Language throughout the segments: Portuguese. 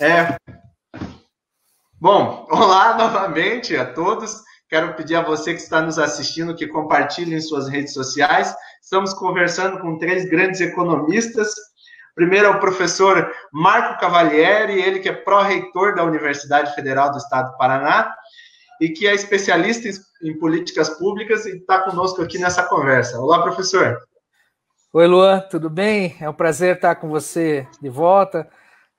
É. Bom, olá novamente a todos. Quero pedir a você que está nos assistindo que compartilhe em suas redes sociais. Estamos conversando com três grandes economistas. Primeiro é o professor Marco Cavalieri, ele que é pró-reitor da Universidade Federal do Estado do Paraná e que é especialista em políticas públicas e está conosco aqui nessa conversa. Olá, professor. Oi, Luan, tudo bem? É um prazer estar com você de volta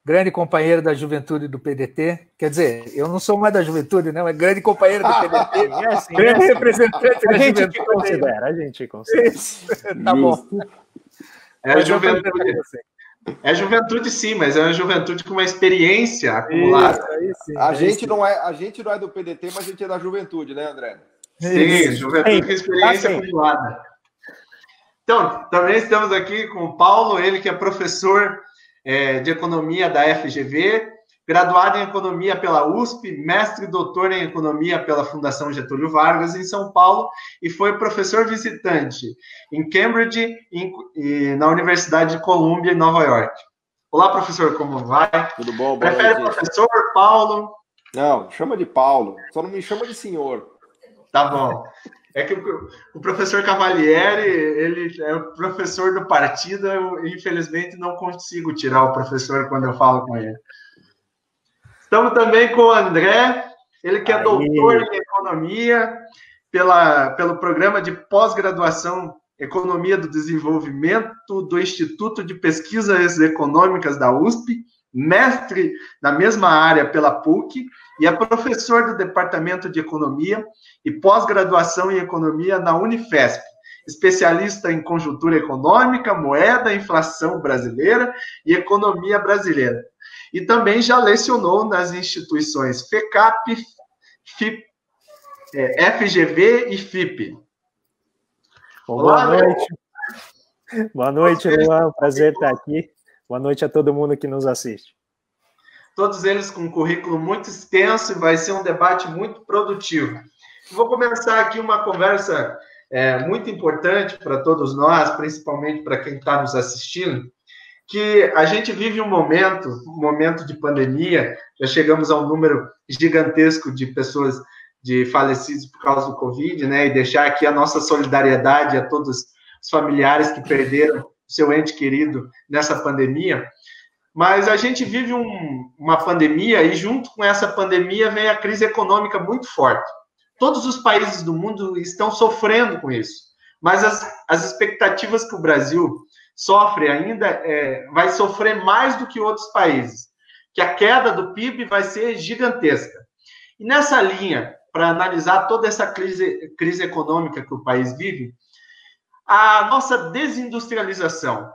grande companheiro da juventude do PDT. Quer dizer, eu não sou mais da juventude, não, é grande companheiro do PDT. É assim, grande né? representante da gente juventude. considera, a gente considera. Isso, tá bom. É a juventude. É juventude sim, mas é uma juventude com uma experiência acumulada. Isso, sim, a, é gente isso. não é, a gente não é do PDT, mas a gente é da juventude, né, André? Sim, isso. juventude com experiência assim. acumulada. Então, também estamos aqui com o Paulo, ele que é professor é, de Economia da FGV, graduado em Economia pela USP, mestre e doutor em Economia pela Fundação Getúlio Vargas, em São Paulo, e foi professor visitante em Cambridge em, e na Universidade de Columbia, em Nova York. Olá, professor, como vai? Tudo bom? Prefere noite. professor Paulo? Não, chama de Paulo, só não me chama de senhor. Tá bom. É que o, professor Cavalieri, ele é o professor do partido, eu infelizmente não consigo tirar o professor quando eu falo com ele. Estamos também com o André, ele que é Aí. doutor em economia pela, pelo programa de pós-graduação Economia do Desenvolvimento do Instituto de Pesquisas Econômicas da USP mestre na mesma área pela PUC e é professor do Departamento de Economia e pós-graduação em Economia na Unifesp. Especialista em conjuntura econômica, moeda, inflação brasileira e economia brasileira. E também já lecionou nas instituições FECAP, FIP, FGV e FIP. É, boa noite. Boa noite, Luan. Prazer estar aqui. Boa noite a todo mundo que nos assiste. Todos eles com um currículo muito extenso e vai ser um debate muito produtivo. Vou começar aqui uma conversa é, muito importante para todos nós, principalmente para quem está nos assistindo, que a gente vive um momento, um momento de pandemia, já chegamos a um número gigantesco de pessoas de falecidos por causa do Covid, né? E deixar aqui a nossa solidariedade a todos os familiares que perderam seu ente querido nessa pandemia. Mas a gente vive um, uma pandemia e, junto com essa pandemia, vem a crise econômica muito forte. Todos os países do mundo estão sofrendo com isso, mas as, as expectativas que o Brasil sofre ainda é, vai sofrer mais do que outros países, que a queda do PIB vai ser gigantesca. E nessa linha, para analisar toda essa crise, crise econômica que o país vive, a nossa desindustrialização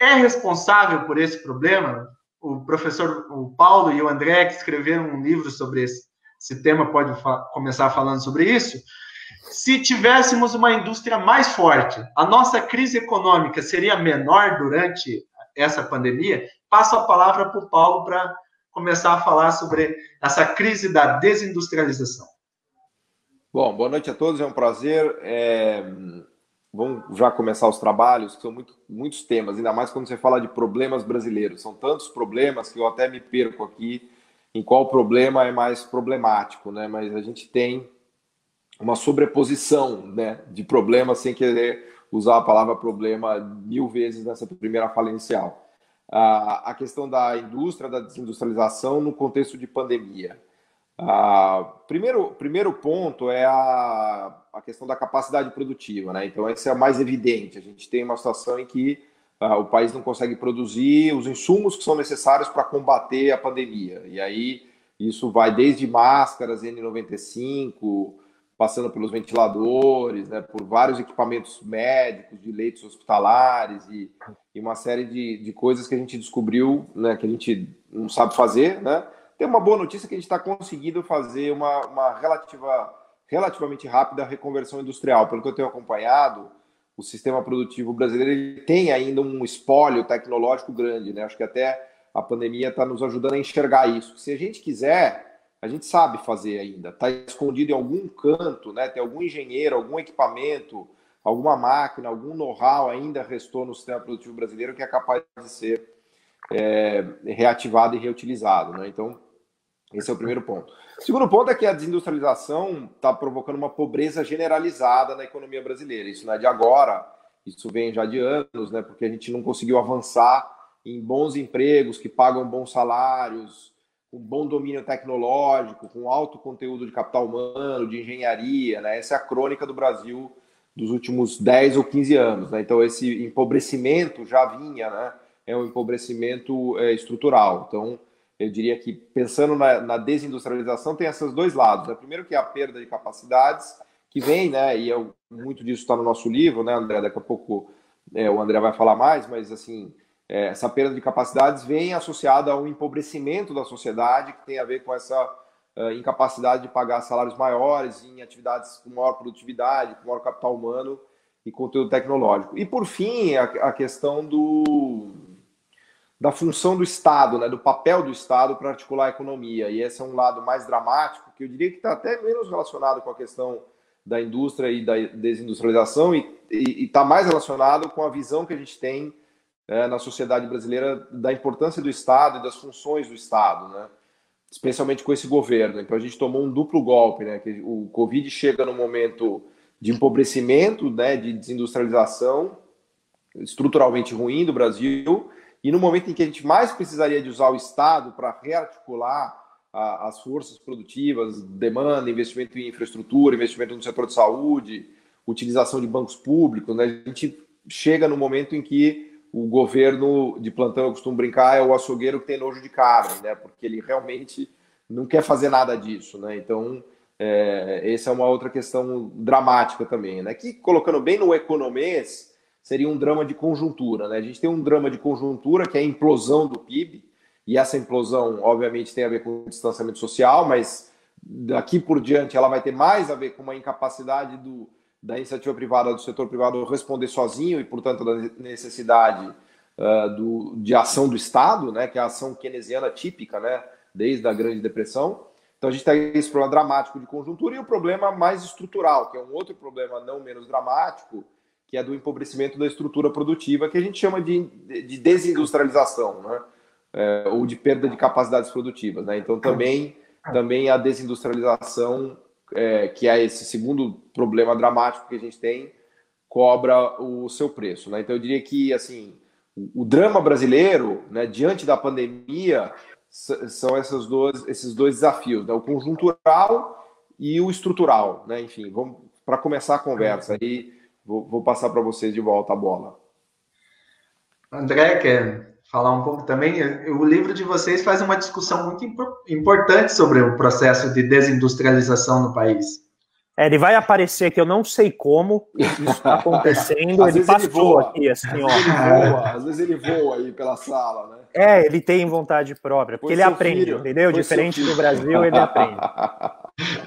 é responsável por esse problema? O professor o Paulo e o André, que escreveram um livro sobre esse, esse tema, pode fa começar falando sobre isso. Se tivéssemos uma indústria mais forte, a nossa crise econômica seria menor durante essa pandemia? Passo a palavra para o Paulo para começar a falar sobre essa crise da desindustrialização. Bom, boa noite a todos, é um prazer. É vão já começar os trabalhos, que são muito, muitos temas, ainda mais quando você fala de problemas brasileiros. São tantos problemas que eu até me perco aqui em qual problema é mais problemático, né? Mas a gente tem uma sobreposição né, de problemas sem querer usar a palavra problema mil vezes nessa primeira fala inicial. Ah, a questão da indústria, da desindustrialização no contexto de pandemia. Ah, primeiro, primeiro ponto é a, a questão da capacidade produtiva, né? Então, essa é a mais evidente. A gente tem uma situação em que ah, o país não consegue produzir os insumos que são necessários para combater a pandemia. E aí, isso vai desde máscaras N95, passando pelos ventiladores, né, por vários equipamentos médicos, de leitos hospitalares e, e uma série de, de coisas que a gente descobriu, né, que a gente não sabe fazer, né? Tem uma boa notícia que a gente está conseguindo fazer uma, uma relativa, relativamente rápida reconversão industrial. Pelo que eu tenho acompanhado, o sistema produtivo brasileiro tem ainda um espólio tecnológico grande, né? Acho que até a pandemia está nos ajudando a enxergar isso. Se a gente quiser, a gente sabe fazer ainda. Está escondido em algum canto, né? Tem algum engenheiro, algum equipamento, alguma máquina, algum know-how ainda restou no sistema produtivo brasileiro que é capaz de ser é, reativado e reutilizado, né? Então esse é o primeiro ponto. O segundo ponto é que a desindustrialização está provocando uma pobreza generalizada na economia brasileira. Isso não é de agora, isso vem já de anos, né? Porque a gente não conseguiu avançar em bons empregos que pagam bons salários, com bom domínio tecnológico, com alto conteúdo de capital humano, de engenharia, né? Essa é a crônica do Brasil dos últimos 10 ou 15 anos, né? Então esse empobrecimento já vinha, né? É um empobrecimento é, estrutural. Então eu diria que pensando na, na desindustrialização tem esses dois lados. Né? Primeiro que é a perda de capacidades que vem, né? E eu, é muito disso está no nosso livro, né, André? Daqui a pouco é, o André vai falar mais, mas assim é, essa perda de capacidades vem associada ao empobrecimento da sociedade que tem a ver com essa uh, incapacidade de pagar salários maiores em atividades com maior produtividade, com maior capital humano e conteúdo tecnológico. E por fim a, a questão do da função do Estado, né, do papel do Estado para articular a economia. E esse é um lado mais dramático, que eu diria que está até menos relacionado com a questão da indústria e da desindustrialização, e está mais relacionado com a visão que a gente tem é, na sociedade brasileira da importância do Estado e das funções do Estado, né? especialmente com esse governo. Então a gente tomou um duplo golpe, né? que o Covid chega no momento de empobrecimento, né, de desindustrialização estruturalmente ruim do Brasil, e no momento em que a gente mais precisaria de usar o Estado para rearticular a, as forças produtivas, demanda, investimento em infraestrutura, investimento no setor de saúde, utilização de bancos públicos, né? a gente chega no momento em que o governo de plantão, eu costumo brincar, é o açougueiro que tem nojo de carne, né? porque ele realmente não quer fazer nada disso. Né? Então, é, essa é uma outra questão dramática também, né? que colocando bem no economês seria um drama de conjuntura. Né? A gente tem um drama de conjuntura, que é a implosão do PIB, e essa implosão, obviamente, tem a ver com o distanciamento social, mas daqui por diante ela vai ter mais a ver com uma incapacidade do, da iniciativa privada, do setor privado responder sozinho e, portanto, da necessidade uh, do, de ação do Estado, né? que é a ação keynesiana típica, né? desde a Grande Depressão. Então a gente tem esse problema dramático de conjuntura e o problema mais estrutural, que é um outro problema não menos dramático, que é do empobrecimento da estrutura produtiva, que a gente chama de, de desindustrialização, né? É, ou de perda de capacidades produtivas. Né? Então, também, também a desindustrialização, é, que é esse segundo problema dramático que a gente tem, cobra o seu preço. Né? Então, eu diria que assim o drama brasileiro, né, diante da pandemia, são essas duas, esses dois desafios, né? o conjuntural e o estrutural. Né? Enfim, vamos para começar a conversa. E, Vou, vou passar para vocês de volta a bola. André, quer falar um pouco também? O livro de vocês faz uma discussão muito importante sobre o processo de desindustrialização no país. É, ele vai aparecer aqui, eu não sei como isso está acontecendo. ele passou ele aqui, assim, ó. Ele voa, às vezes ele voa aí pela sala, né? É, ele tem vontade própria, porque Foi ele aprende, filho. entendeu? Foi Diferente do Brasil, ele aprende.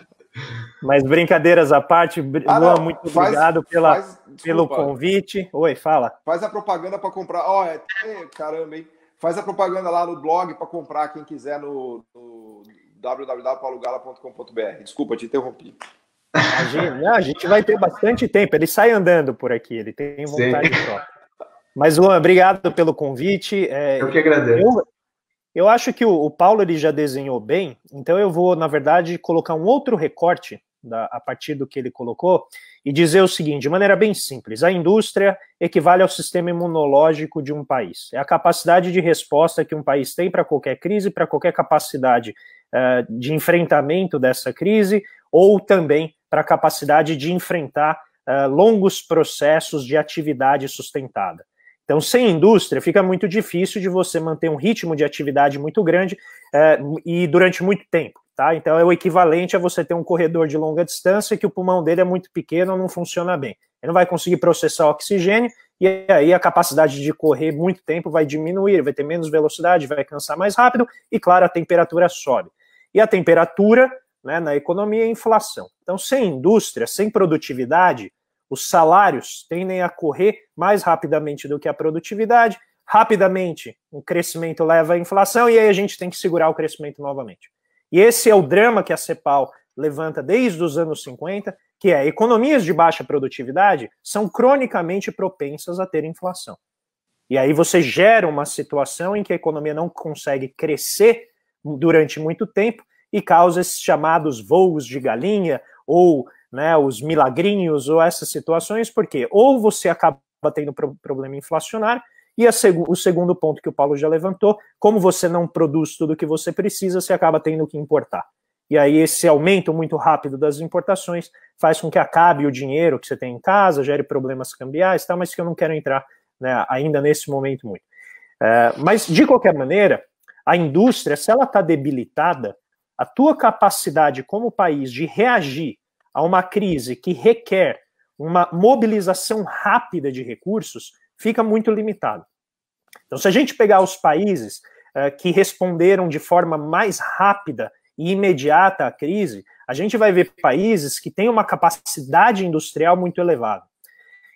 Mas brincadeiras à parte, ah, Luan, muito faz, obrigado pela, faz, desculpa, pelo convite. Oi, fala. Faz a propaganda para comprar. Ó, oh, é, é, caramba, hein? Faz a propaganda lá no blog para comprar quem quiser no, no www.paulogala.com.br. Desculpa, te interrompi. Imagina, não, a gente vai ter bastante tempo. Ele sai andando por aqui, ele tem vontade Sim. só. Mas, Luan, obrigado pelo convite. É, eu que agradeço. Eu, eu acho que o, o Paulo ele já desenhou bem, então eu vou, na verdade, colocar um outro recorte da, a partir do que ele colocou, e dizer o seguinte, de maneira bem simples: a indústria equivale ao sistema imunológico de um país. É a capacidade de resposta que um país tem para qualquer crise, para qualquer capacidade uh, de enfrentamento dessa crise, ou também para a capacidade de enfrentar uh, longos processos de atividade sustentada. Então, sem indústria, fica muito difícil de você manter um ritmo de atividade muito grande uh, e durante muito tempo. Tá? Então é o equivalente a você ter um corredor de longa distância que o pulmão dele é muito pequeno, não funciona bem. Ele não vai conseguir processar oxigênio e aí a capacidade de correr muito tempo vai diminuir, vai ter menos velocidade, vai cansar mais rápido e claro, a temperatura sobe. E a temperatura, né, na economia é inflação. Então, sem indústria, sem produtividade, os salários tendem a correr mais rapidamente do que a produtividade. Rapidamente, o crescimento leva à inflação e aí a gente tem que segurar o crescimento novamente. E esse é o drama que a CEPAL levanta desde os anos 50, que é economias de baixa produtividade são cronicamente propensas a ter inflação. E aí você gera uma situação em que a economia não consegue crescer durante muito tempo e causa esses chamados voos de galinha ou né, os milagrinhos ou essas situações, porque ou você acaba tendo pro problema inflacionário e seg o segundo ponto que o Paulo já levantou, como você não produz tudo o que você precisa, você acaba tendo que importar. E aí esse aumento muito rápido das importações faz com que acabe o dinheiro que você tem em casa, gere problemas cambiais, tá? mas que eu não quero entrar né, ainda nesse momento muito. É, mas, de qualquer maneira, a indústria, se ela está debilitada, a tua capacidade como país de reagir a uma crise que requer uma mobilização rápida de recursos fica muito limitado. Então, se a gente pegar os países uh, que responderam de forma mais rápida e imediata à crise, a gente vai ver países que têm uma capacidade industrial muito elevada.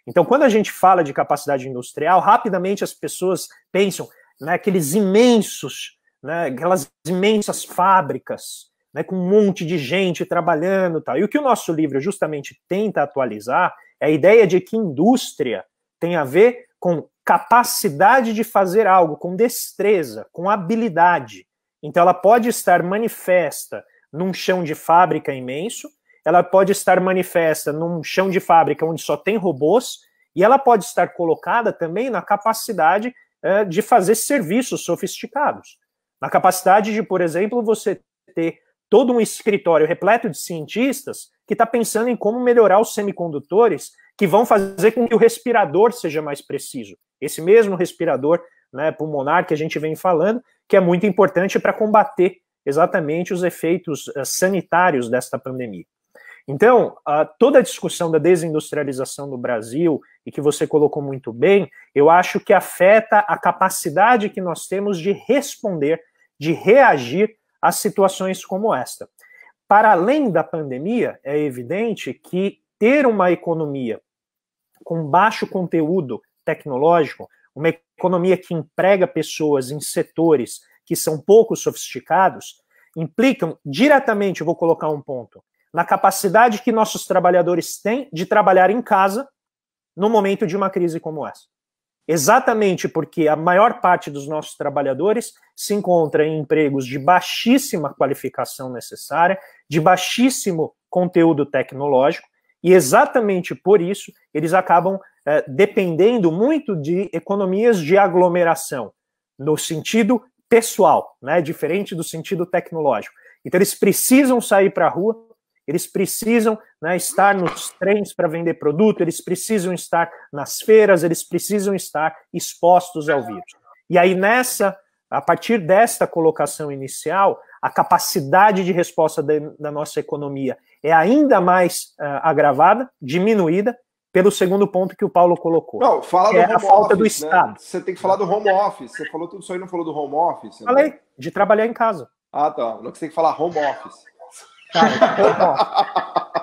Então, quando a gente fala de capacidade industrial, rapidamente as pessoas pensam naqueles né, imensos, né, aquelas imensas fábricas, né, com um monte de gente trabalhando tal. E o que o nosso livro justamente tenta atualizar é a ideia de que indústria tem a ver com capacidade de fazer algo, com destreza, com habilidade. Então, ela pode estar manifesta num chão de fábrica imenso, ela pode estar manifesta num chão de fábrica onde só tem robôs, e ela pode estar colocada também na capacidade eh, de fazer serviços sofisticados. Na capacidade de, por exemplo, você ter todo um escritório repleto de cientistas que está pensando em como melhorar os semicondutores que vão fazer com que o respirador seja mais preciso. Esse mesmo respirador né, pulmonar que a gente vem falando, que é muito importante para combater exatamente os efeitos uh, sanitários desta pandemia. Então, uh, toda a discussão da desindustrialização do Brasil, e que você colocou muito bem, eu acho que afeta a capacidade que nós temos de responder, de reagir a situações como esta. Para além da pandemia, é evidente que ter uma economia com baixo conteúdo tecnológico, uma economia que emprega pessoas em setores que são pouco sofisticados, implicam diretamente, vou colocar um ponto, na capacidade que nossos trabalhadores têm de trabalhar em casa no momento de uma crise como essa. Exatamente porque a maior parte dos nossos trabalhadores se encontra em empregos de baixíssima qualificação necessária, de baixíssimo conteúdo tecnológico, e exatamente por isso, eles acabam é, dependendo muito de economias de aglomeração, no sentido pessoal, né, diferente do sentido tecnológico. Então, eles precisam sair para a rua, eles precisam né, estar nos trens para vender produto, eles precisam estar nas feiras, eles precisam estar expostos ao vírus. E aí, nessa, a partir desta colocação inicial, a capacidade de resposta da, da nossa economia é ainda mais uh, agravada, diminuída, pelo segundo ponto que o Paulo colocou. Não, fala do é a falta office, do né? Estado. Né? Você tem que falar do home office. Você falou tudo isso aí, não falou do home office? Né? Falei, de trabalhar em casa. Ah, tá. Não é que você tem que falar home office. Tá,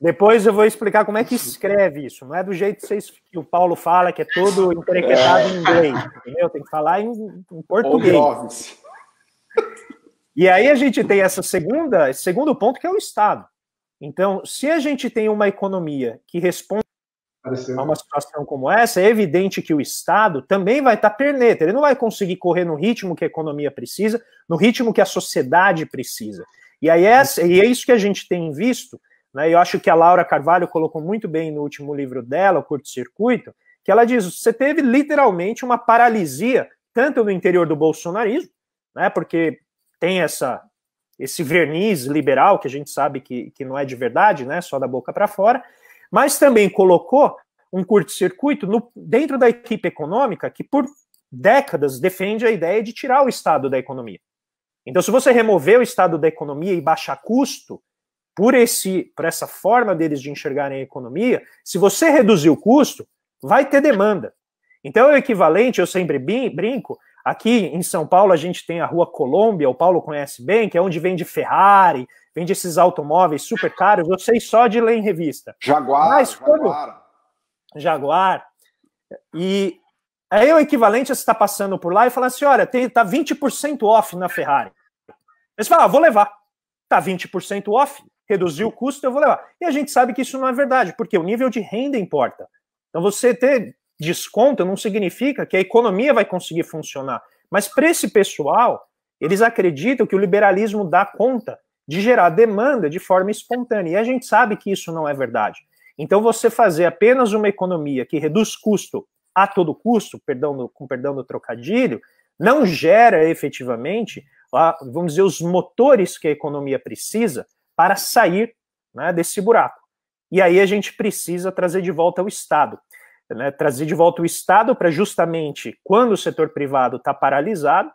Depois eu vou explicar como é que escreve isso. Não é do jeito que, vocês, que o Paulo fala, que é todo é. entrequetado é. em inglês. Entendeu? Tem que falar em, em português. Home office. E aí a gente tem essa segunda, esse segundo ponto que é o Estado. Então, se a gente tem uma economia que responde a uma situação como essa, é evidente que o Estado também vai estar perneta, ele não vai conseguir correr no ritmo que a economia precisa, no ritmo que a sociedade precisa. E, aí é, e é isso que a gente tem visto, né? Eu acho que a Laura Carvalho colocou muito bem no último livro dela, o Curto Circuito, que ela diz: você teve literalmente uma paralisia, tanto no interior do bolsonarismo, né? Porque tem essa esse verniz liberal que a gente sabe que, que não é de verdade, né? Só da boca para fora, mas também colocou um curto-circuito dentro da equipe econômica que por décadas defende a ideia de tirar o Estado da economia. Então, se você remover o Estado da economia e baixar custo, por esse por essa forma deles de enxergarem a economia, se você reduzir o custo, vai ter demanda. Então é o equivalente, eu sempre brinco, Aqui em São Paulo a gente tem a Rua Colômbia, o Paulo conhece bem, que é onde vende Ferrari, vende esses automóveis super caros, eu sei só de ler em revista. Jaguar, Mas, quando... Jaguar. Jaguar. E aí é o equivalente a você estar tá passando por lá e falar assim, olha, tem, tá 20% off na Ferrari. Aí você fala, ah, vou levar. Tá 20% off, reduziu o custo, eu vou levar. E a gente sabe que isso não é verdade, porque o nível de renda importa. Então você ter desconta não significa que a economia vai conseguir funcionar. Mas para esse pessoal, eles acreditam que o liberalismo dá conta de gerar demanda de forma espontânea. E a gente sabe que isso não é verdade. Então, você fazer apenas uma economia que reduz custo a todo custo, perdão do, com perdão do trocadilho, não gera efetivamente, vamos dizer, os motores que a economia precisa para sair né, desse buraco. E aí a gente precisa trazer de volta o Estado né, trazer de volta o Estado para justamente quando o setor privado está paralisado,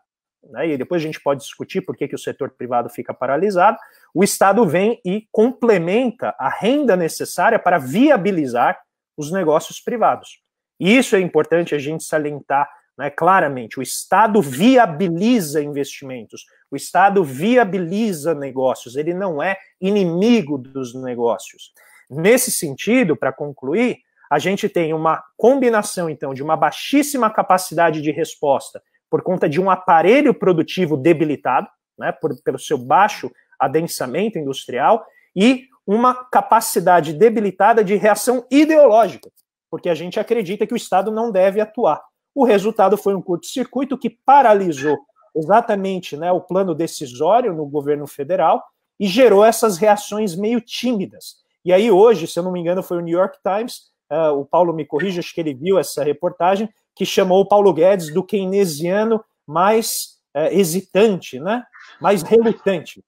né, e depois a gente pode discutir por que, que o setor privado fica paralisado, o Estado vem e complementa a renda necessária para viabilizar os negócios privados. E isso é importante a gente salientar né, claramente. O Estado viabiliza investimentos, o Estado viabiliza negócios, ele não é inimigo dos negócios. Nesse sentido, para concluir, a gente tem uma combinação, então, de uma baixíssima capacidade de resposta por conta de um aparelho produtivo debilitado, né, por, pelo seu baixo adensamento industrial, e uma capacidade debilitada de reação ideológica, porque a gente acredita que o Estado não deve atuar. O resultado foi um curto-circuito que paralisou exatamente né, o plano decisório no governo federal e gerou essas reações meio tímidas. E aí, hoje, se eu não me engano, foi o New York Times uh, o Paulo me corrige, acho que ele viu essa reportagem, que chamou o Paulo Guedes do keynesiano mais uh, hesitante, né? mais relutante.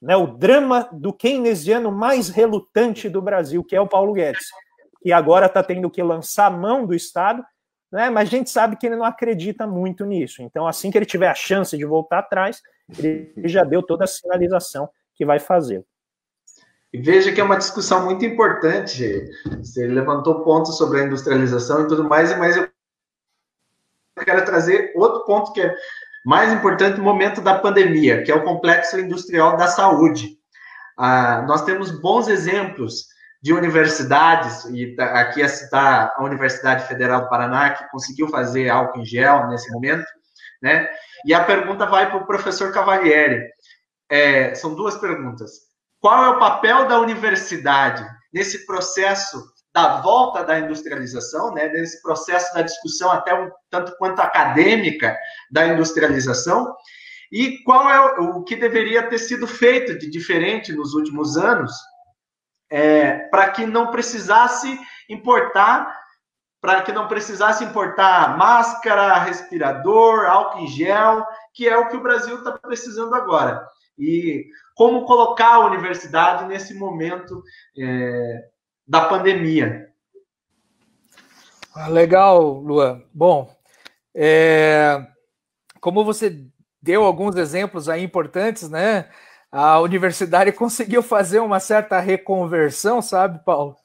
Né? O drama do keynesiano mais relutante do Brasil, que é o Paulo Guedes, que agora está tendo que lançar a mão do Estado, né? mas a gente sabe que ele não acredita muito nisso. Então, assim que ele tiver a chance de voltar atrás, ele já deu toda a sinalização que vai fazer. E veja que é uma discussão muito importante. Você levantou pontos sobre a industrialização e tudo mais, mas eu quero trazer outro ponto que é mais importante no momento da pandemia, que é o complexo industrial da saúde. Ah, nós temos bons exemplos de universidades, e tá, aqui a é citar a Universidade Federal do Paraná, que conseguiu fazer álcool em gel nesse momento, né? E a pergunta vai para o professor Cavalieri. É, são duas perguntas. Qual é o papel da universidade nesse processo da volta da industrialização, né, nesse processo da discussão até um tanto quanto acadêmica da industrialização? E qual é o, o que deveria ter sido feito de diferente nos últimos anos é, para que não precisasse importar para que não precisasse importar máscara, respirador, álcool em gel, que é o que o Brasil está precisando agora. E como colocar a universidade nesse momento é, da pandemia. Ah, legal, Luan. Bom, é, como você deu alguns exemplos aí importantes, né? A universidade conseguiu fazer uma certa reconversão, sabe, Paulo?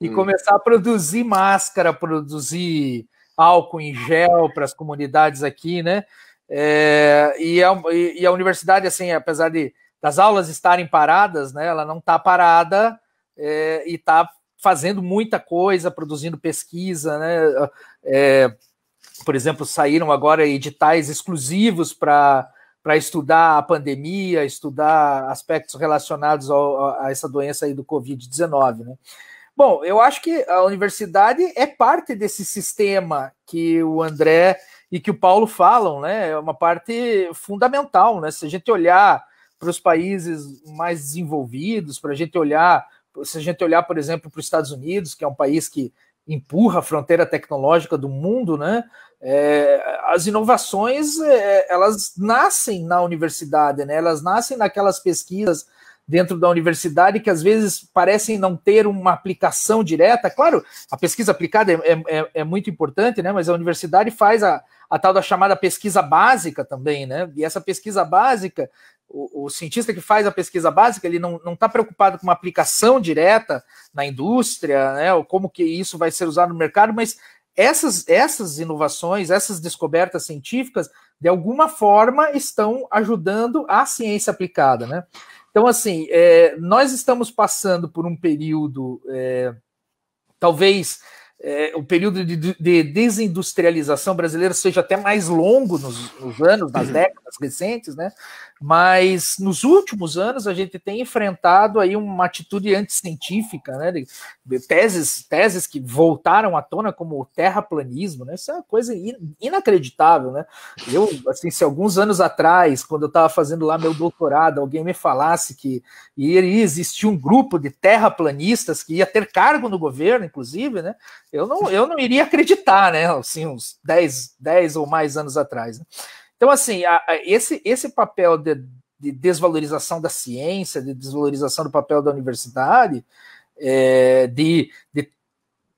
E hum. começar a produzir máscara, produzir álcool em gel para as comunidades aqui, né? É, e, a, e, a, universidade, assim, apesar de das aulas estarem paradas, né? Ela não está parada é, e está fazendo muita coisa, produzindo pesquisa, né? É, por exemplo, saíram agora editais exclusivos para para estudar a pandemia, estudar aspectos relacionados ao, a essa doença aí do Covid-19, né? Bom, eu acho que a universidade é parte desse sistema que o André e que o Paulo falam, né? É uma parte fundamental, né? Se a gente olhar para os países mais desenvolvidos, para a gente olhar, se a gente olhar, por exemplo, para os Estados Unidos, que é um país que empurra a fronteira tecnológica do mundo, né? É, as inovações é, elas nascem na universidade, né? Elas nascem naquelas pesquisas dentro da universidade que às vezes parecem não ter uma aplicação direta. Claro, a pesquisa aplicada é, é, é muito importante, né? Mas a universidade faz a, a tal da chamada pesquisa básica também, né? E essa pesquisa básica o, o, cientista que faz a pesquisa básica, ele não está preocupado com uma aplicação direta na indústria, né, ou como que isso vai ser usado no mercado, mas essas, essas inovações, essas descobertas científicas, de alguma forma, estão ajudando a ciência aplicada, né? Então, assim, é, nós estamos passando por um período, é, talvez é, o período de, de, desindustrialização brasileira seja até mais longo nos, nos anos, nas uhum. décadas recentes, né? mas nos últimos anos a gente tem enfrentado aí uma atitude anticientífica, né, de, de teses, teses que voltaram à tona como o terraplanismo, né, isso é uma coisa in, inacreditável, né, eu, assim, se alguns anos atrás, quando eu estava fazendo lá meu doutorado, alguém me falasse que iria existir um grupo de terraplanistas que ia ter cargo no governo, inclusive, né, eu não, eu não iria acreditar, né, assim, uns 10, 10 ou mais anos atrás, né. Então, assim, a, a, esse, esse papel de, de, desvalorização da ciência, de desvalorização do papel da universidade, é, de, de,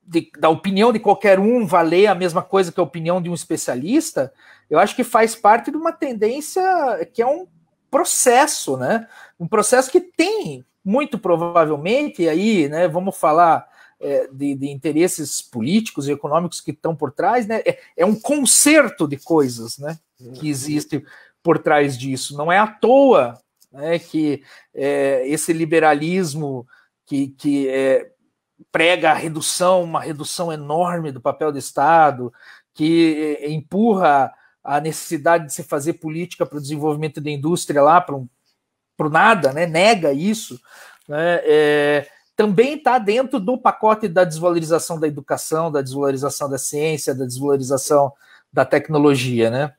de, da opinião de qualquer um valer a mesma coisa que a opinião de um especialista, eu acho que faz parte de uma tendência que é um processo, né? Um processo que tem, muito provavelmente, aí, né, vamos falar é, de, de, interesses políticos e econômicos que estão por trás, né? É, é um conserto de coisas, né? Que existe por trás disso. Não é à toa né, que é, esse liberalismo que, que é, prega a redução, uma redução enorme do papel do Estado, que é, empurra a necessidade de se fazer política para o desenvolvimento da indústria lá para um, o nada, né, nega isso, né, é, também está dentro do pacote da desvalorização da educação, da desvalorização da ciência, da desvalorização da tecnologia, né?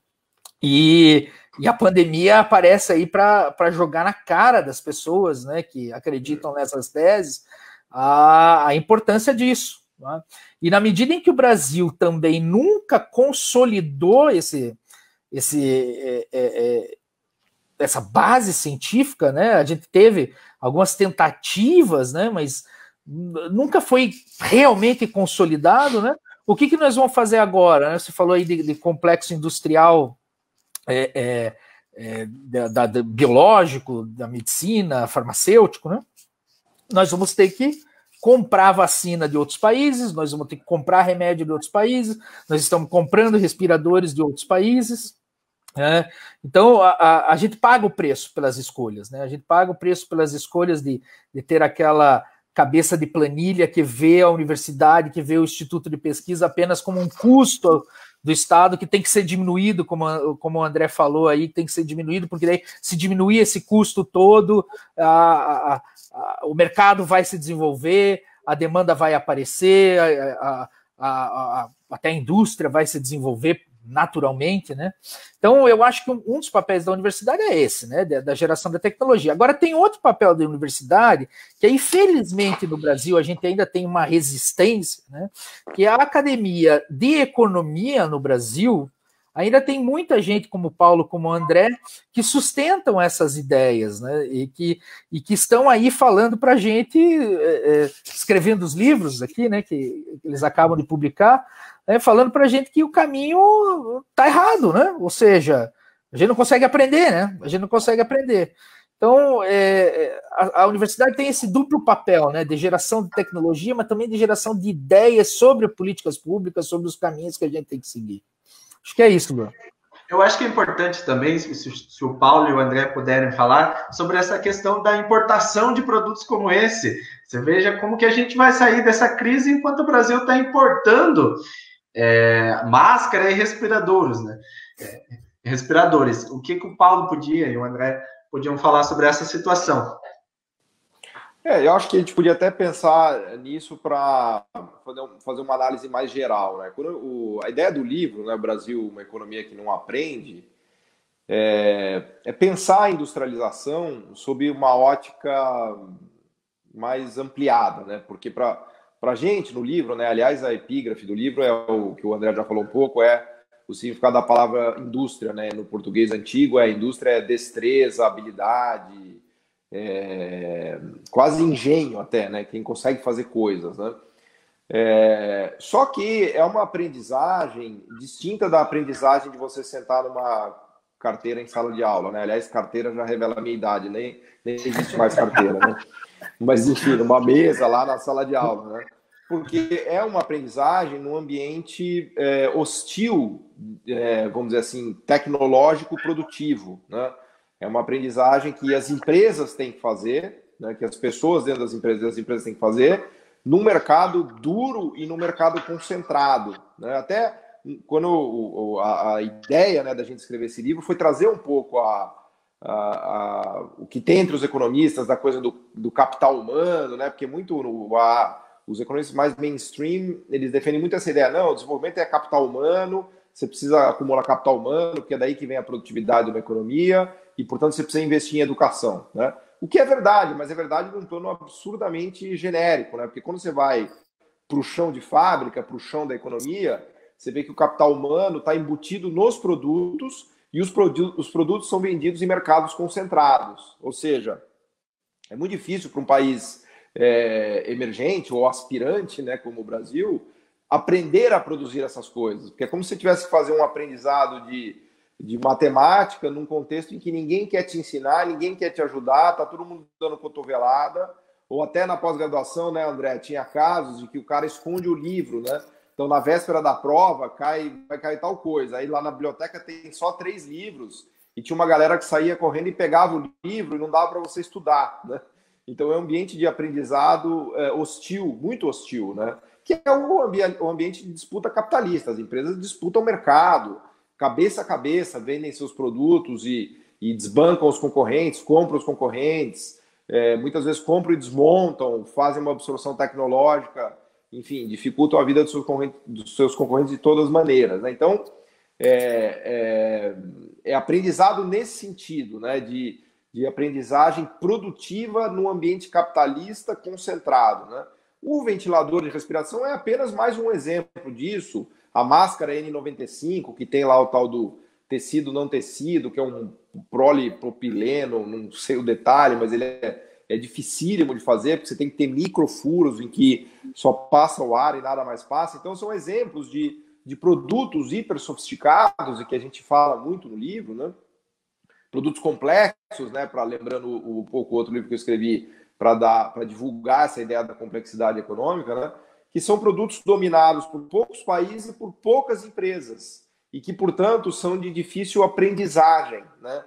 E, e a pandemia aparece aí para jogar na cara das pessoas, né, que acreditam é. nessas teses, a, a importância disso. Né? E na medida em que o Brasil também nunca consolidou esse, esse, é, é, é essa base científica, né? A gente teve algumas tentativas, né? Mas nunca foi realmente consolidado, né? O que, que nós vamos fazer agora? Né? Você falou aí de, de complexo industrial é, é, é, da, da, da, biológico, da medicina, farmacêutico, né? Nós vamos ter que comprar vacina de outros países, nós vamos ter que comprar remédio de outros países, nós estamos comprando respiradores de outros países. É, então a, a, a, gente paga o preço pelas escolhas, né? A gente paga o preço pelas escolhas de, de ter aquela cabeça de planilha que vê a universidade, que vê o instituto de pesquisa apenas como um custo do Estado que tem que ser diminuído, como, como o André falou aí, tem que ser diminuído, porque daí se diminuir esse custo todo, a, o mercado vai se desenvolver, a demanda vai aparecer, até a indústria vai se desenvolver naturalmente, né? Então, eu acho que um, dos papéis da universidade é esse, né? Da, da, geração da tecnologia. Agora, tem outro papel da universidade, que é, infelizmente no Brasil a gente ainda tem uma resistência, né? Que a academia de economia no Brasil, ainda tem muita gente como Paulo, como André, que sustentam essas ideias, né? E que, e que estão aí falando para a gente, é, é, escrevendo os livros aqui, né? Que eles acabam de publicar, né? falando para a gente que o caminho tá errado, né? Ou seja, a gente não consegue aprender, né? A gente não consegue aprender. Então, é, é, a, a, universidade tem esse duplo papel, né, de geração de tecnologia, mas também de geração de ideias sobre políticas públicas, sobre os caminhos que a gente tem que seguir. Acho que é isso, Bruno. Eu acho que é importante também, se, se, o Paulo e o André puderem falar, sobre essa questão da importação de produtos como esse. Você veja como que a gente vai sair dessa crise enquanto o Brasil está importando é, máscara e respiradores, né? É, respiradores. O que, que o Paulo podia e o André podiam falar sobre essa situação? É, eu acho que a gente podia até pensar nisso para fazer uma análise mais geral. Né? Quando o, a ideia do livro, né, Brasil, uma economia que não aprende, é, é pensar a industrialização sob uma ótica mais ampliada, né? porque para a gente no livro, né, aliás, a epígrafe do livro é o que o André já falou um pouco, é o significado da palavra indústria, né? no português antigo, é a indústria é destreza, habilidade, é, quase engenho até, né? Quem consegue fazer coisas, né? É, só que é uma aprendizagem distinta da aprendizagem de você sentar numa carteira em sala de aula, né? Aliás, carteira já revela a minha idade, nem, nem existe mais carteira, né? Mas enfim, numa mesa lá na sala de aula, né? Porque é uma aprendizagem num ambiente é, hostil, é, vamos dizer assim, tecnológico produtivo, né? É uma aprendizagem que as empresas têm que fazer, né, que as pessoas dentro das empresas, das empresas têm que fazer, num mercado duro e num mercado concentrado. Né? Até quando o, a, a, ideia né, da gente escrever esse livro foi trazer um pouco a, a, o que tem entre os economistas da coisa do, do capital humano, né? porque muito os economistas mais mainstream eles defendem muito essa ideia, não, o desenvolvimento é capital humano, você precisa acumular capital humano, porque é daí que vem a produtividade da economia e, portanto, você precisa investir em educação. Né? O que é verdade, mas é verdade de um plano absurdamente genérico, né? porque quando você vai para o chão de fábrica, para o chão da economia, você vê que o capital humano está embutido nos produtos e os, produ os produtos são vendidos em mercados concentrados. Ou seja, é muito difícil para um país é, emergente ou aspirante, né, como o Brasil, aprender a produzir essas coisas, porque é como se tivesse que fazer um aprendizado de de matemática num contexto em que ninguém quer te ensinar, ninguém quer te ajudar, tá todo mundo dando cotovelada, ou até na pós-graduação, né, André, tinha casos de que o cara esconde o livro, né? Então na véspera da prova cai vai cair tal coisa. Aí lá na biblioteca tem só três livros e tinha uma galera que saía correndo e pegava o livro e não dava para você estudar, né? Então é um ambiente de aprendizado é, hostil, muito hostil, né? Que é um, ambi um ambiente de disputa capitalista. As empresas disputam o mercado, cabeça a cabeça, vendem seus produtos e, e desbancam os concorrentes, compram os concorrentes, é, muitas vezes compram e desmontam, fazem uma absorção tecnológica, enfim, dificultam a vida dos seus concorrentes, dos seus concorrentes de todas as maneiras. Né? Então, é, é, é, aprendizado nesse sentido, né? de, de aprendizagem produtiva num ambiente capitalista concentrado. Né? O ventilador de respiração é apenas mais um exemplo disso a máscara N95, que tem lá o tal do tecido não tecido, que é um prolipropileno, não sei o detalhe, mas ele é, é dificílimo de fazer, porque você tem que ter microfuros em que só passa o ar e nada mais passa. Então, são exemplos de, de produtos hiper sofisticados, e que a gente fala muito no livro, né? Produtos complexos, né? Para lembrando o, pouco outro livro que eu escrevi para dar para divulgar essa ideia da complexidade econômica, né? que são produtos dominados por poucos países e por poucas empresas, e que, portanto, são de difícil aprendizagem. Né?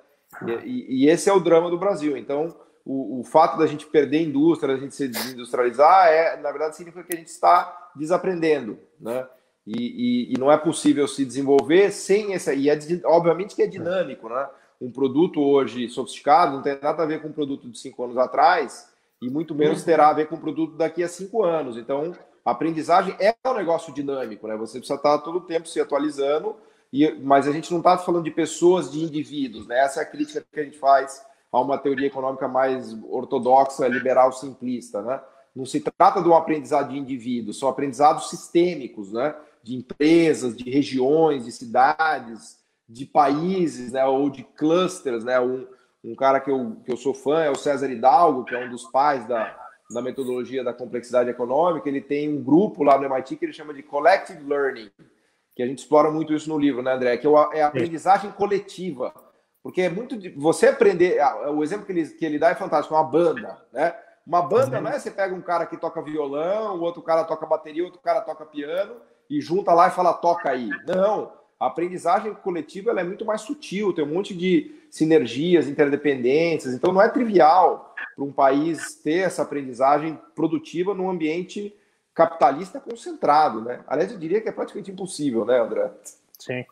E, e esse é o drama do Brasil. Então, o, o fato da gente perder indústria, da gente se desindustrializar, é, na verdade, significa que a gente está desaprendendo. Né? E, e, e não é possível se desenvolver sem essa. E é, obviamente que é dinâmico, né? Um produto hoje sofisticado não tem nada a ver com um produto de cinco anos atrás, e muito menos terá a ver com o produto daqui a cinco anos. Então, aprendizagem é um negócio dinâmico, né? Você precisa estar todo o tempo se atualizando, e, mas a gente não está falando de pessoas, de indivíduos, né? Essa é a crítica que a gente faz a uma teoria econômica mais ortodoxa, liberal, simplista, né? Não se trata de um aprendizado de indivíduos, são aprendizados sistêmicos, né? De empresas, de regiões, de cidades, de países, né? Ou de clusters, né? Um, um cara que eu, que eu sou fã é o César Hidalgo, que é um dos pais da, na metodologia da complexidade econômica, ele tem um grupo lá no MIT que ele chama de Collective Learning, que a gente explora muito isso no livro, né, André? Que é a é aprendizagem coletiva. Porque é muito. De, você aprender. O exemplo que ele, que ele dá é fantástico, uma banda, né? Uma banda uhum. não é você pega um cara que toca violão, o outro cara toca bateria, outro cara toca piano e junta lá e fala toca aí. Não. A aprendizagem coletiva ela é muito mais sutil, tem um monte de sinergias, interdependências, então não é trivial para um país ter essa aprendizagem produtiva num ambiente capitalista concentrado, né? Aliás, eu diria que é praticamente impossível, né, André? Sim.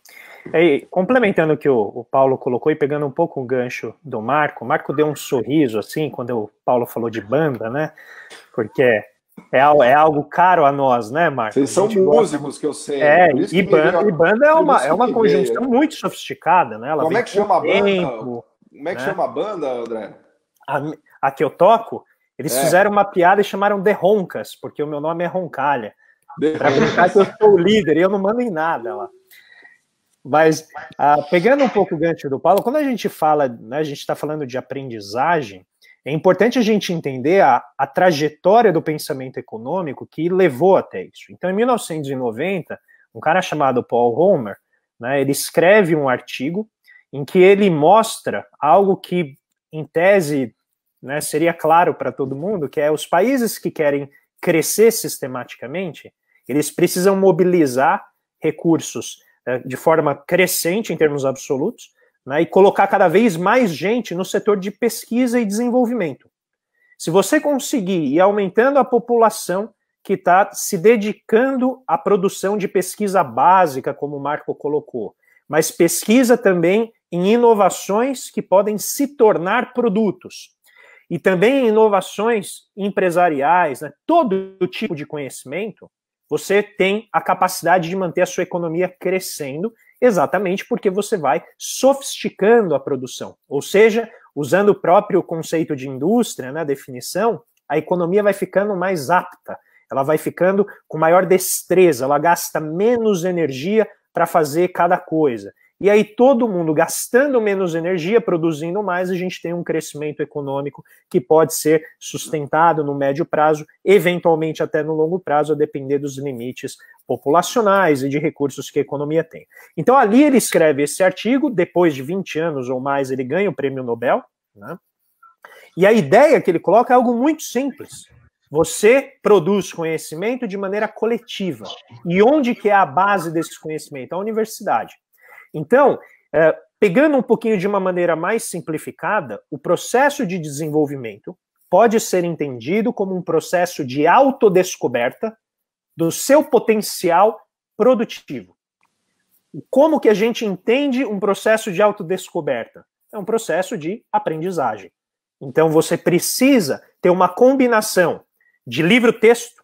E, complementando o que o, o, Paulo colocou e pegando um pouco o gancho do Marco, o Marco deu um sorriso assim quando o Paulo falou de banda, né? Porque é, é algo caro a nós, né, Marcos? Vocês são músicos gosta... que eu sei. É, e banda, veio, e banda é uma, é uma conjunção muito sofisticada, né? Ela Como é que chama a banda? Como é que né? chama a banda, André? A, a que eu toco, eles é. fizeram uma piada e chamaram de Roncas, porque o meu nome é Roncalha. Para brincar que eu sou o líder e eu não mando em nada lá. Mas ah, pegando um pouco o gancho do Paulo, quando a gente fala, né, a gente está falando de aprendizagem, é importante a gente entender a, a trajetória do pensamento econômico que levou até isso. Então, em 1990, um cara chamado Paul Homer, né, ele escreve um artigo em que ele mostra algo que, em tese, né, seria claro para todo mundo, que é os países que querem crescer sistematicamente, eles precisam mobilizar recursos né, de forma crescente em termos absolutos, né, e colocar cada vez mais gente no setor de pesquisa e desenvolvimento. Se você conseguir ir aumentando a população que está se dedicando à produção de pesquisa básica, como o Marco colocou, mas pesquisa também em inovações que podem se tornar produtos, e também em inovações empresariais, né, todo tipo de conhecimento, você tem a capacidade de manter a sua economia crescendo Exatamente porque você vai sofisticando a produção, ou seja, usando o próprio conceito de indústria na né, definição, a economia vai ficando mais apta, ela vai ficando com maior destreza, ela gasta menos energia para fazer cada coisa e aí todo mundo gastando menos energia, produzindo mais, a gente tem um crescimento econômico que pode ser sustentado no médio prazo, eventualmente até no longo prazo, a depender dos limites populacionais e de recursos que a economia tem. Então ali ele escreve esse artigo, depois de 20 anos ou mais ele ganha o prêmio Nobel, né? E a ideia que ele coloca é algo muito simples. Você produz conhecimento de maneira coletiva. E onde que é a base desse conhecimento? A universidade. Então, é, pegando um pouquinho de uma maneira mais simplificada, o processo de desenvolvimento pode ser entendido como um processo de autodescoberta do seu potencial produtivo. Como que a gente entende um processo de autodescoberta? É um processo de aprendizagem. Então você precisa ter uma combinação de livro-texto,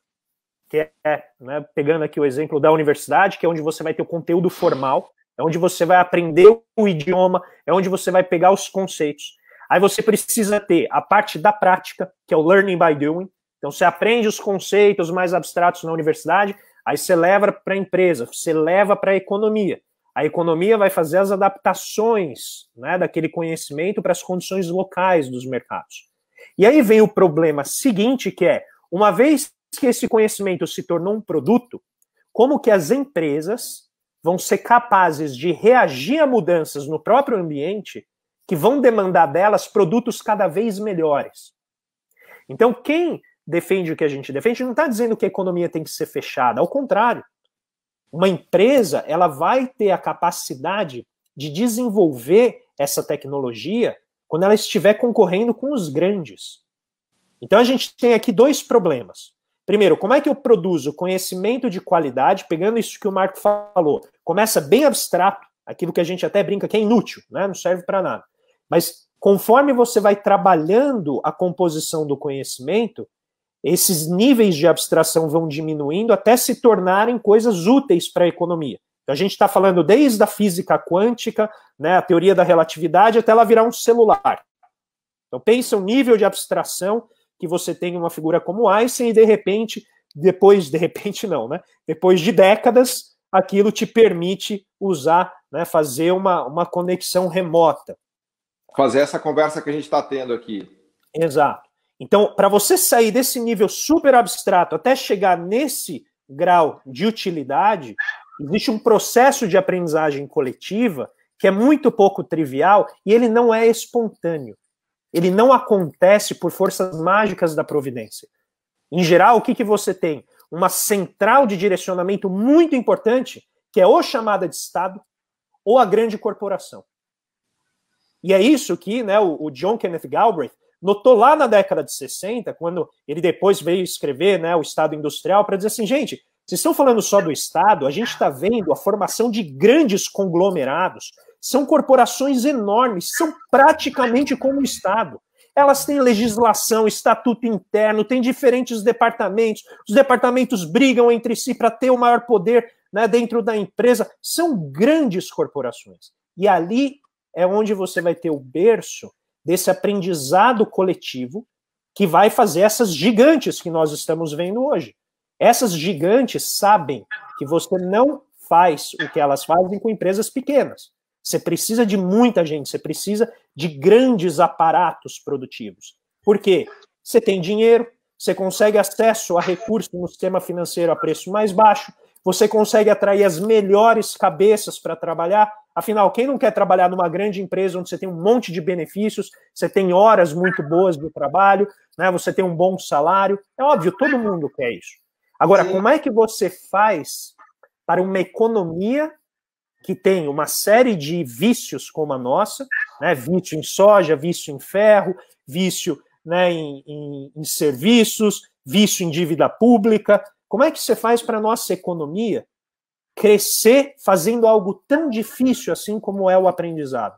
que é, né, pegando aqui o exemplo da universidade, que é onde você vai ter o conteúdo formal, é onde você vai aprender o idioma, é onde você vai pegar os conceitos. Aí você precisa ter a parte da prática, que é o learning by doing. Então você aprende os conceitos mais abstratos na universidade, aí você leva para a empresa, você leva para a economia. A economia vai fazer as adaptações né, daquele conhecimento para as condições locais dos mercados. E aí vem o problema seguinte, que é, uma vez que esse conhecimento se tornou um produto, como que as empresas vão ser capazes de reagir a mudanças no próprio ambiente que vão demandar delas produtos cada vez melhores. Então, quem defende o que a gente defende não está dizendo que a economia tem que ser fechada, ao contrário. Uma empresa ela vai ter a capacidade de desenvolver essa tecnologia quando ela estiver concorrendo com os grandes. Então a gente tem aqui dois problemas. Primeiro, como é que eu produzo conhecimento de qualidade, pegando isso que o Marco falou? Começa bem abstrato, aquilo que a gente até brinca que é inútil, né? não serve para nada. Mas conforme você vai trabalhando a composição do conhecimento, esses níveis de abstração vão diminuindo até se tornarem coisas úteis para a economia. Então, a gente está falando desde a física quântica, né, a teoria da relatividade, até ela virar um celular. Então pensa o nível de abstração que você tem uma figura como Einstein e de repente, depois, de repente não, né? Depois de décadas, aquilo te permite usar, né, fazer uma, uma conexão remota. Fazer essa conversa que a gente está tendo aqui. Exato. Então, para você sair desse nível super abstrato até chegar nesse grau de utilidade, existe um processo de aprendizagem coletiva que é muito pouco trivial e ele não é espontâneo. Ele não acontece por forças mágicas da providência. Em geral, o que, que você tem? Uma central de direcionamento muito importante, que é ou chamada de Estado ou a grande corporação. E é isso que né, o, o John Kenneth Galbraith notou lá na década de 60, quando ele depois veio escrever né, o Estado Industrial, para dizer assim, gente, vocês estão falando só do Estado, a gente está vendo a formação de grandes conglomerados, são corporações enormes, são praticamente como o Estado. Elas têm legislação, estatuto interno, têm diferentes departamentos, os departamentos brigam entre si para ter o maior poder né, dentro da empresa. São grandes corporações. E ali é onde você vai ter o berço desse aprendizado coletivo que vai fazer essas gigantes que nós estamos vendo hoje. Essas gigantes sabem que você não faz o que elas fazem com empresas pequenas. Você precisa de muita gente, você precisa de grandes aparatos produtivos. Por quê? Você tem dinheiro, você consegue acesso a recursos no sistema financeiro a preço mais baixo, você consegue atrair as melhores cabeças para trabalhar. Afinal, quem não quer trabalhar numa grande empresa onde você tem um monte de benefícios, você tem horas muito boas do trabalho, né, você tem um bom salário? É óbvio, todo mundo quer isso. Agora, como é que você faz para uma economia que tem uma série de vícios como a nossa, né, vício em soja, vício em ferro, vício né, em, em, em serviços, vício em dívida pública. Como é que você faz para a nossa economia crescer fazendo algo tão difícil assim como é o aprendizado?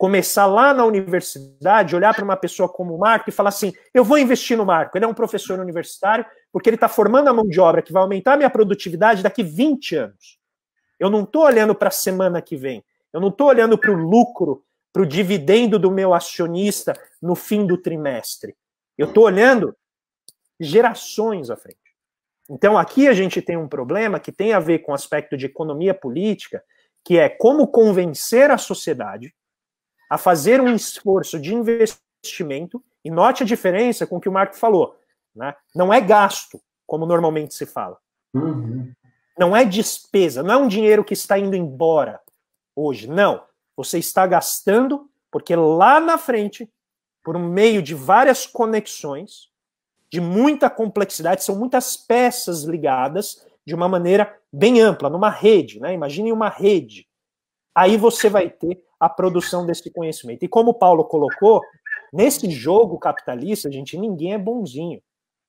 começar lá na universidade, olhar para uma pessoa como o Marco e falar assim: eu vou investir no Marco, ele é um professor universitário, porque ele está formando a mão de obra que vai aumentar a minha produtividade daqui 20 anos. Eu não estou olhando para a semana que vem. Eu não estou olhando para o lucro, para o dividendo do meu acionista no fim do trimestre. Eu estou olhando gerações à frente. Então, aqui a gente tem um problema que tem a ver com o aspecto de economia política, que é como convencer a sociedade a fazer um esforço de investimento. E note a diferença com o que o Marco falou: né? não é gasto, como normalmente se fala. Uhum. Não é despesa, não é um dinheiro que está indo embora hoje. Não. Você está gastando porque lá na frente, por meio de várias conexões, de muita complexidade, são muitas peças ligadas de uma maneira bem ampla, numa rede, né? Imagine uma rede. Aí você vai ter a produção desse conhecimento. E como o Paulo colocou, nesse jogo capitalista, gente, ninguém é bonzinho.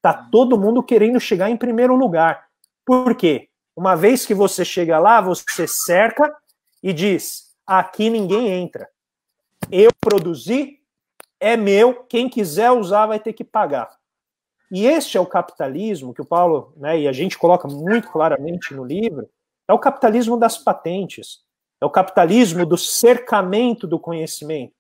Tá todo mundo querendo chegar em primeiro lugar. Por quê? Uma vez que você chega lá, você cerca e diz: aqui ninguém entra. Eu produzi, é meu, quem quiser usar vai ter que pagar. E este é o capitalismo que o Paulo, né, e a gente coloca muito claramente no livro, é o capitalismo das patentes, é o capitalismo do cercamento do conhecimento.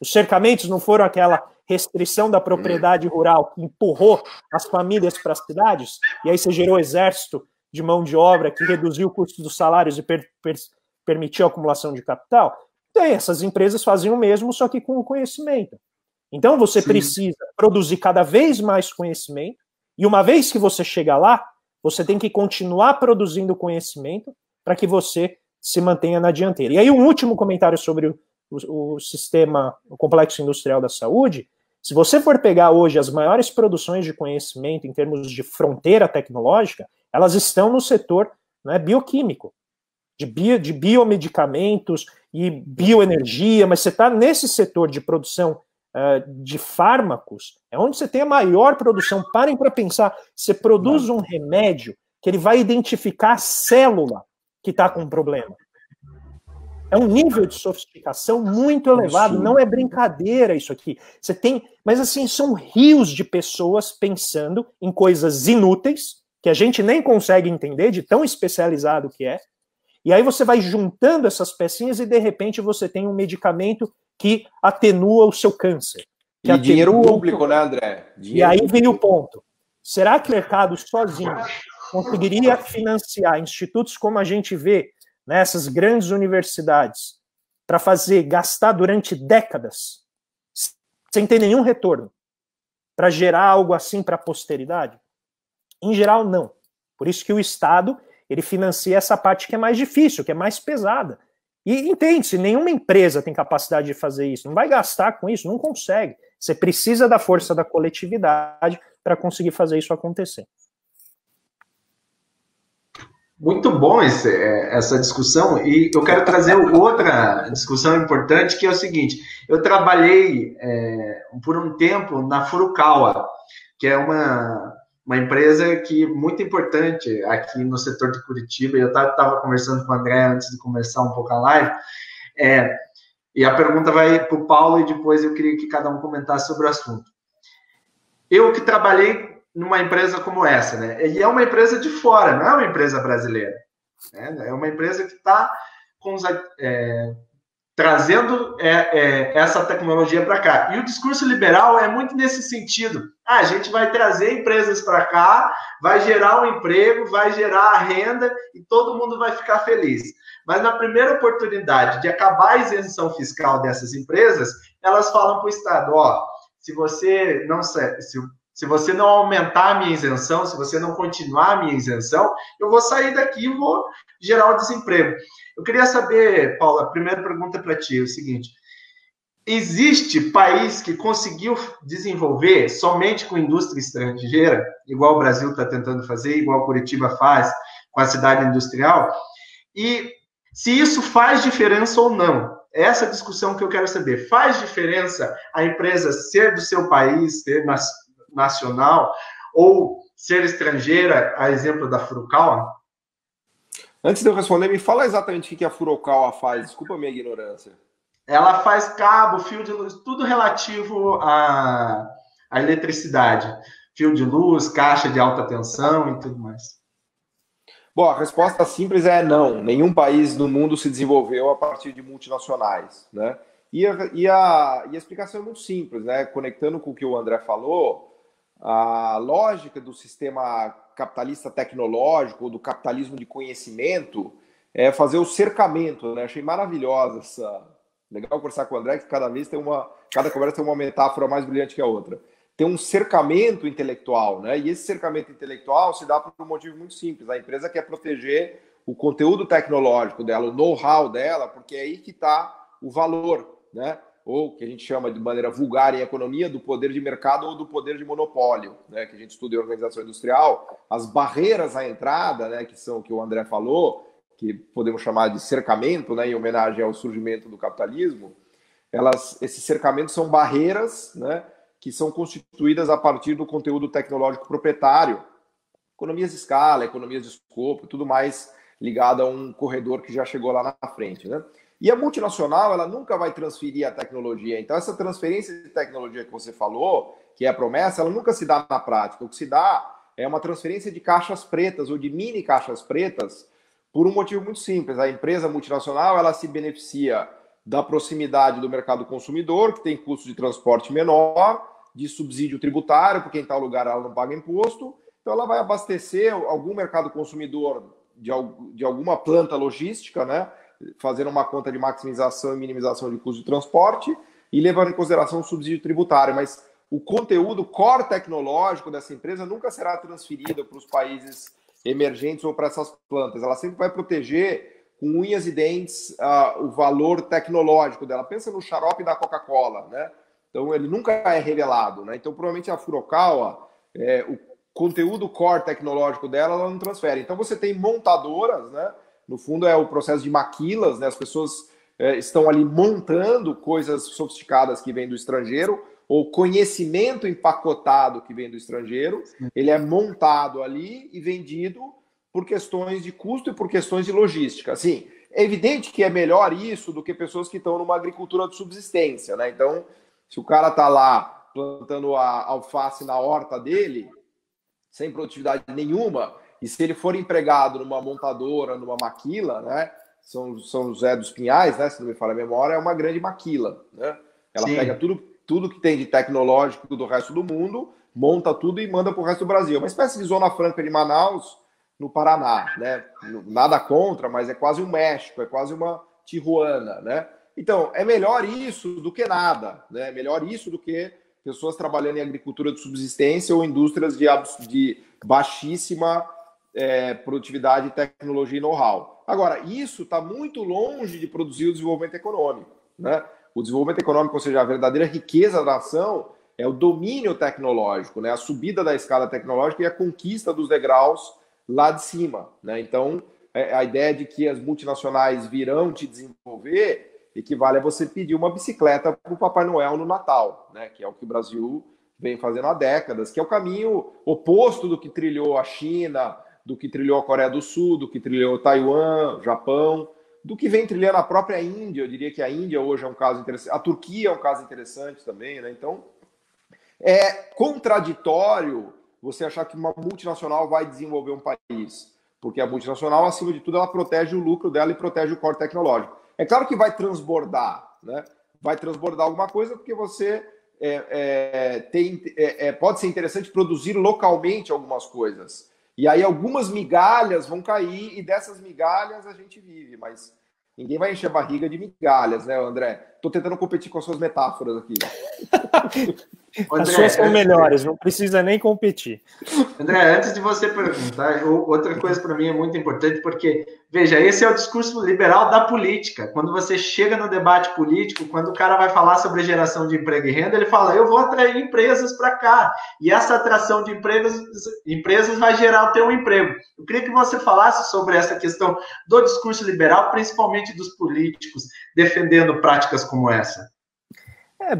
Os cercamentos não foram aquela restrição da propriedade rural que empurrou as famílias para as cidades, e aí você gerou exército de mão de obra que reduziu o custo dos salários e per, per, permitiu a acumulação de capital? Tem, então, essas empresas faziam o mesmo, só que com o conhecimento. Então você Sim. precisa produzir cada vez mais conhecimento, e uma vez que você chega lá, você tem que continuar produzindo conhecimento para que você se mantenha na dianteira. E aí, um último comentário sobre o, o, o sistema, o complexo industrial da saúde, se você for pegar hoje as maiores produções de conhecimento em termos de fronteira tecnológica, elas estão no setor né, bioquímico, de, bio, de biomedicamentos e bioenergia, mas você está nesse setor de produção uh, de fármacos, é onde você tem a maior produção. Parem para pensar, você produz um remédio que ele vai identificar a célula que está com problema. É um nível de sofisticação muito elevado, não é brincadeira isso aqui. Você tem, mas assim, são rios de pessoas pensando em coisas inúteis, que a gente nem consegue entender de tão especializado que é. E aí você vai juntando essas pecinhas e de repente você tem um medicamento que atenua o seu câncer. e dinheiro público, né, André? Dinheiro e aí vem o ponto. Será que o mercado sozinho conseguiria financiar institutos como a gente vê nessas né, grandes universidades, para fazer gastar durante décadas, sem ter nenhum retorno, para gerar algo assim para a posteridade? Em geral, não. Por isso que o Estado ele financia essa parte que é mais difícil, que é mais pesada. E entende-se, nenhuma empresa tem capacidade de fazer isso, não vai gastar com isso, não consegue. Você precisa da força da coletividade para conseguir fazer isso acontecer. Muito bom esse, é, essa discussão e eu quero trazer outra discussão importante que é o seguinte: eu trabalhei é, por um tempo na Furukawa, que é uma, uma empresa que é muito importante aqui no setor de Curitiba. Eu estava conversando com o André antes de começar um pouco a live. É, e a pergunta vai para o Paulo e depois eu queria que cada um comentasse sobre o assunto. Eu que trabalhei numa empresa como essa, né? E é uma empresa de fora, não é uma empresa brasileira. Né? É uma empresa que está é, trazendo é, é, essa tecnologia para cá. E o discurso liberal é muito nesse sentido. Ah, a gente vai trazer empresas para cá, vai gerar um emprego, vai gerar renda e todo mundo vai ficar feliz. Mas na primeira oportunidade de acabar a isenção fiscal dessas empresas, elas falam para o Estado, ó, se você não se se você não aumentar a minha isenção, se você não continuar a minha isenção, eu vou sair daqui e vou gerar o desemprego. Eu queria saber, Paula, a primeira pergunta para ti é o seguinte: existe país que conseguiu desenvolver somente com indústria estrangeira, igual o Brasil está tentando fazer, igual Curitiba faz com a cidade industrial? E se isso faz diferença ou não? É essa discussão que eu quero saber. Faz diferença a empresa ser do seu país, ter nas, nacional ou ser estrangeira, a exemplo da Furukawa? Antes de eu responder, me fala exatamente o que a Furukawa faz. Desculpa a minha ignorância. Ela faz cabo, fio de luz, tudo relativo à, à eletricidade. Fio de luz, caixa de alta tensão e tudo mais. Bom, a resposta simples é não. Nenhum país no mundo se desenvolveu a partir de multinacionais, né? E a, e a, e a explicação é muito simples, né? Conectando com o que o André falou, a lógica do sistema capitalista tecnológico, ou do capitalismo de conhecimento, é fazer o cercamento, né? Achei maravilhosa essa. Legal conversar com o André, que cada vez tem uma. Cada conversa tem uma metáfora mais brilhante que a outra. Tem um cercamento intelectual, né? E esse cercamento intelectual se dá por um motivo muito simples. A empresa quer proteger o conteúdo tecnológico dela, o know-how dela, porque é aí que está o valor, né? ou que a gente chama de maneira vulgar em economia, do poder de mercado ou do poder de monopólio, né, que a gente estuda em organização industrial, as barreiras à entrada, né, que são o que o André falou, que podemos chamar de cercamento, né, em homenagem ao surgimento do capitalismo, elas, esses cercamentos são barreiras né, que são constituídas a partir do conteúdo tecnológico proprietário, economias de escala, economias de escopo, tudo mais ligado a um corredor que já chegou lá na frente. Né? E a multinacional, ela nunca vai transferir a tecnologia. Então, essa transferência de tecnologia que você falou, que é a promessa, ela nunca se dá na prática. O que se dá é uma transferência de caixas pretas ou de mini caixas pretas por um motivo muito simples. A empresa multinacional, ela se beneficia da proximidade do mercado consumidor, que tem custo de transporte menor, de subsídio tributário, porque em tal lugar ela não paga imposto. Então, ela vai abastecer algum mercado consumidor de, de alguma planta logística, né? fazendo uma conta de maximização e minimização de custo de transporte e levando em consideração o subsídio tributário, mas o conteúdo core tecnológico dessa empresa nunca será transferido para os países emergentes ou para essas plantas. Ela sempre vai proteger com unhas e dentes uh, o valor tecnológico dela. Pensa no xarope da Coca-Cola, né? Então ele nunca é revelado, né? Então provavelmente a Furukawa, é, o conteúdo core tecnológico dela, ela não transfere. Então você tem montadoras, né? No fundo, é o processo de maquilas, né? As pessoas é, estão ali montando coisas sofisticadas que vêm do estrangeiro ou conhecimento empacotado que vem do estrangeiro, ele é montado ali e vendido por questões de custo e por questões de logística. Assim, é evidente que é melhor isso do que pessoas que estão numa agricultura de subsistência, né? Então, se o cara está lá plantando a alface na horta dele, sem produtividade nenhuma, e se ele for empregado numa montadora, numa maquila, né? São, São José dos Pinhais, né? Se não me falha a memória, é uma grande maquila, né? Ela Sim. pega tudo, tudo que tem de tecnológico do resto do mundo, monta tudo e manda para o resto do Brasil. É uma espécie de Zona Franca de Manaus, no Paraná, né? Nada contra, mas é quase um México, é quase uma Tijuana, né? Então, é melhor isso do que nada, né? É melhor isso do que pessoas trabalhando em agricultura de subsistência ou indústrias de, de baixíssima é, produtividade, tecnologia e know-how. Agora, isso está muito longe de produzir o desenvolvimento econômico. Né? O desenvolvimento econômico, ou seja, a verdadeira riqueza da nação, é o domínio tecnológico, né? a subida da escala tecnológica e a conquista dos degraus lá de cima. Né? Então, é, a ideia de que as multinacionais virão te desenvolver equivale a você pedir uma bicicleta para o Papai Noel no Natal, né? que é o que o Brasil vem fazendo há décadas, que é o caminho oposto do que trilhou a China, do que trilhou a Coreia do Sul, do que trilhou Taiwan, Japão, do que vem trilhando a própria Índia. Eu diria que a Índia hoje é um caso interessante, a Turquia é um caso interessante também, né? Então, é contraditório você achar que uma multinacional vai desenvolver um país, porque a multinacional, acima de tudo, ela protege o lucro dela e protege o core tecnológico. É claro que vai transbordar, né? Vai transbordar alguma coisa porque você é, é, tem, é, é pode ser interessante produzir localmente algumas coisas. E aí algumas migalhas vão cair e dessas migalhas a gente vive, mas ninguém vai encher a barriga de migalhas, né, André? Estou tentando competir com as suas metáforas aqui. André, As suas são melhores, não precisa nem competir. André, antes de você perguntar, outra coisa para mim é muito importante, porque, veja, esse é o discurso liberal da política. Quando você chega no debate político, quando o cara vai falar sobre geração de emprego e renda, ele fala: eu vou atrair empresas para cá, e essa atração de empresas, empresas vai gerar o teu emprego. Eu queria que você falasse sobre essa questão do discurso liberal, principalmente dos políticos, defendendo práticas como essa. É,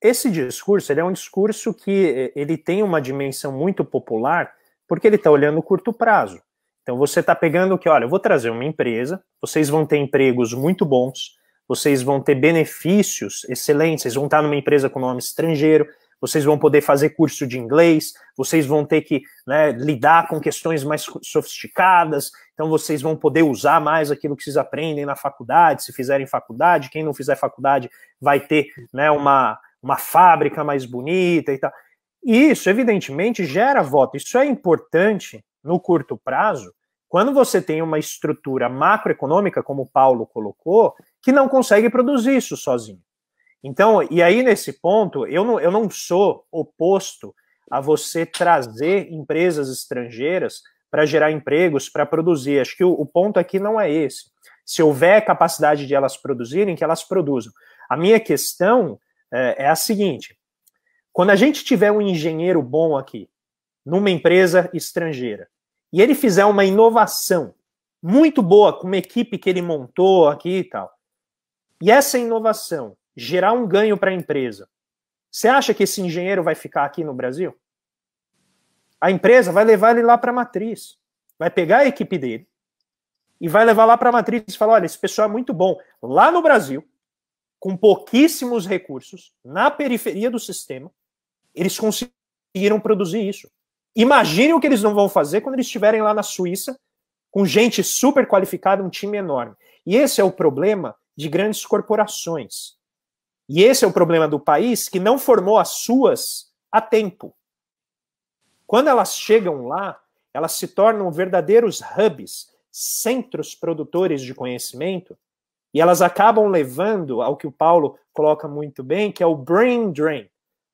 esse discurso ele é um discurso que eh, ele tem uma dimensão muito popular, porque ele está olhando o curto prazo. Então você está pegando que, olha, eu vou trazer uma empresa, vocês vão ter empregos muito bons, vocês vão ter benefícios excelentes, vocês vão estar tá numa empresa com nome estrangeiro, vocês vão poder fazer curso de inglês, vocês vão ter que né, lidar com questões mais sofisticadas, então vocês vão poder usar mais aquilo que vocês aprendem na faculdade, se fizerem faculdade, quem não fizer faculdade vai ter né, uma, uma fábrica mais bonita e tal. E isso, evidentemente, gera voto. Isso é importante no curto prazo, quando você tem uma estrutura macroeconômica, como o Paulo colocou, que não consegue produzir isso sozinho. Então, e aí nesse ponto, eu não, eu não sou oposto a você trazer empresas estrangeiras para gerar empregos, para produzir. Acho que o, o, ponto aqui não é esse. Se houver capacidade de elas produzirem, que elas produzam. A minha questão é, é a seguinte: quando a gente tiver um engenheiro bom aqui, numa empresa estrangeira, e ele fizer uma inovação muito boa com uma equipe que ele montou aqui e tal, e essa inovação gerar um ganho para a empresa, você acha que esse engenheiro vai ficar aqui no Brasil? A empresa vai levar ele lá para a matriz, vai pegar a equipe dele e vai levar lá para a matriz e falar: olha, esse pessoal é muito bom. Lá no Brasil, com pouquíssimos recursos, na periferia do sistema, eles conseguiram produzir isso. Imagine o que eles não vão fazer quando eles estiverem lá na Suíça, com gente super qualificada, um time enorme. E esse é o problema de grandes corporações. E esse é o problema do país que não formou as suas a tempo. Quando elas chegam lá, elas se tornam verdadeiros hubs, centros produtores de conhecimento, e elas acabam levando ao que o Paulo coloca muito bem, que é o brain drain,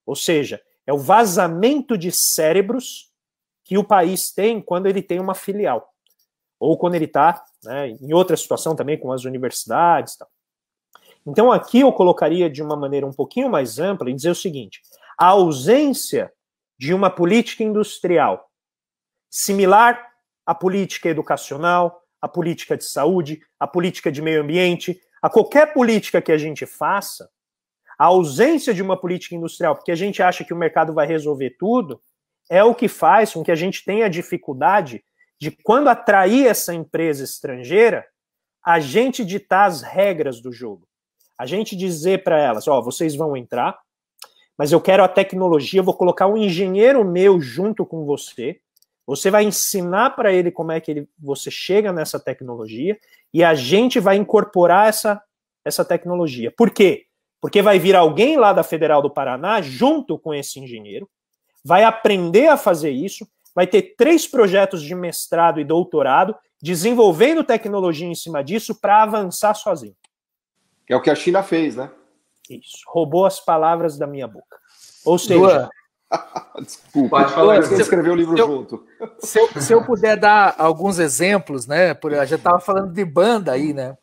ou seja, é o vazamento de cérebros que o país tem quando ele tem uma filial, ou quando ele está né, em outra situação também com as universidades. Tal. Então, aqui eu colocaria de uma maneira um pouquinho mais ampla e dizer o seguinte: a ausência de uma política industrial similar à política educacional, a política de saúde, a política de meio ambiente, a qualquer política que a gente faça, a ausência de uma política industrial, porque a gente acha que o mercado vai resolver tudo, é o que faz com que a gente tenha dificuldade de, quando atrair essa empresa estrangeira, a gente ditar as regras do jogo. A gente dizer para elas: ó, oh, vocês vão entrar, mas eu quero a tecnologia, vou colocar um engenheiro meu junto com você, você vai ensinar para ele como é que ele, você chega nessa tecnologia e a gente vai incorporar essa, essa tecnologia. Por quê? Porque vai vir alguém lá da Federal do Paraná, junto com esse engenheiro, vai aprender a fazer isso, vai ter três projetos de mestrado e doutorado desenvolvendo tecnologia em cima disso para avançar sozinho. É o que a China fez, né? Isso. Roubou as palavras da minha boca. Ou seja, Desculpa. Pode falar. Você escreveu o livro eu, junto. Se eu, se eu, puder dar alguns exemplos, né? Por, a gente estava falando de banda aí, né?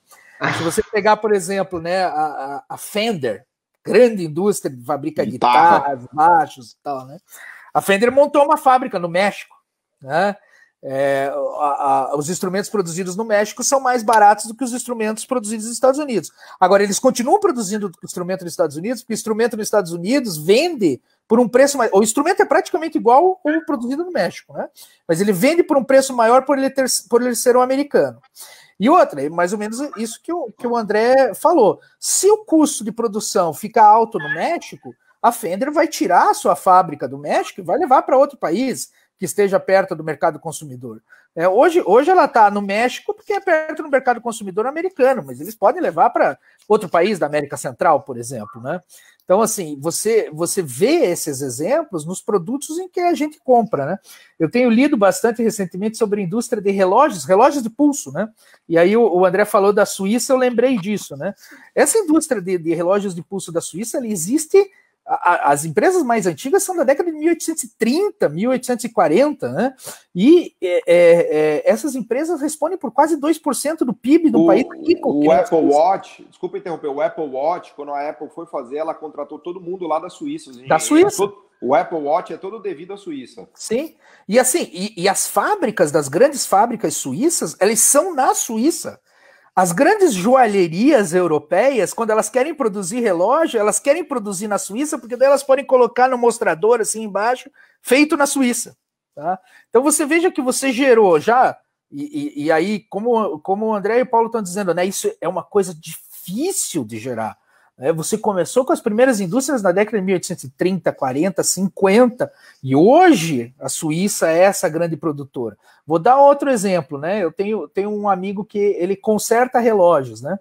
Se você pegar, por exemplo, né, a, a Fender, grande indústria que fabrica Guitarra. guitarras, baixos e tal, né? A Fender montou uma fábrica no México, né? É, a, a, os instrumentos produzidos no México são mais baratos do que os instrumentos produzidos nos Estados Unidos. Agora, eles continuam produzindo instrumento nos Estados Unidos, porque instrumento nos Estados Unidos vende por um preço mais. O instrumento é praticamente igual ao produzido no México, né? Mas ele vende por um preço maior por ele, ter, por ele ser um americano. E outra, é mais ou menos isso que o, que o André falou. Se o custo de produção ficar alto no México, a Fender vai tirar a sua fábrica do México e vai levar para outro país que esteja perto do mercado consumidor. É, hoje, hoje ela está no México porque é perto do mercado consumidor americano, mas eles podem levar para outro país da América Central, por exemplo. Né? Então, assim, você, você vê esses exemplos nos produtos em que a gente compra. Né? Eu tenho lido bastante recentemente sobre a indústria de relógios, relógios de pulso, né? E aí o, o André falou da Suíça, eu lembrei disso. Né? Essa indústria de, de relógios de pulso da Suíça ela existe a, as empresas mais antigas são da década de 1830, 1840, né? E é, é, é, essas empresas respondem por quase 2% do PIB do o, país rico. O Apple Watch, desculpa interromper, o Apple Watch, quando a Apple foi fazer, ela contratou todo mundo lá da Suíça. Assim, da é Suíça. O Apple Watch é todo devido à Suíça. Sim. E assim, e, e as fábricas das grandes fábricas suíças, elas são na Suíça. As grandes joalherias europeias, quando elas querem produzir relógio, elas querem produzir na Suíça, porque daí elas podem colocar no mostrador assim embaixo, feito na Suíça. Tá? Então você veja que você gerou já, e, e, e aí, como, como o André e o Paulo estão dizendo, né? Isso é uma coisa difícil de gerar. Né? Você começou com as primeiras indústrias na década de 1830, 40, 50, e hoje a Suíça é essa grande produtora. Vou dar outro exemplo, né? Eu tenho, tenho um amigo que ele conserta relógios, né?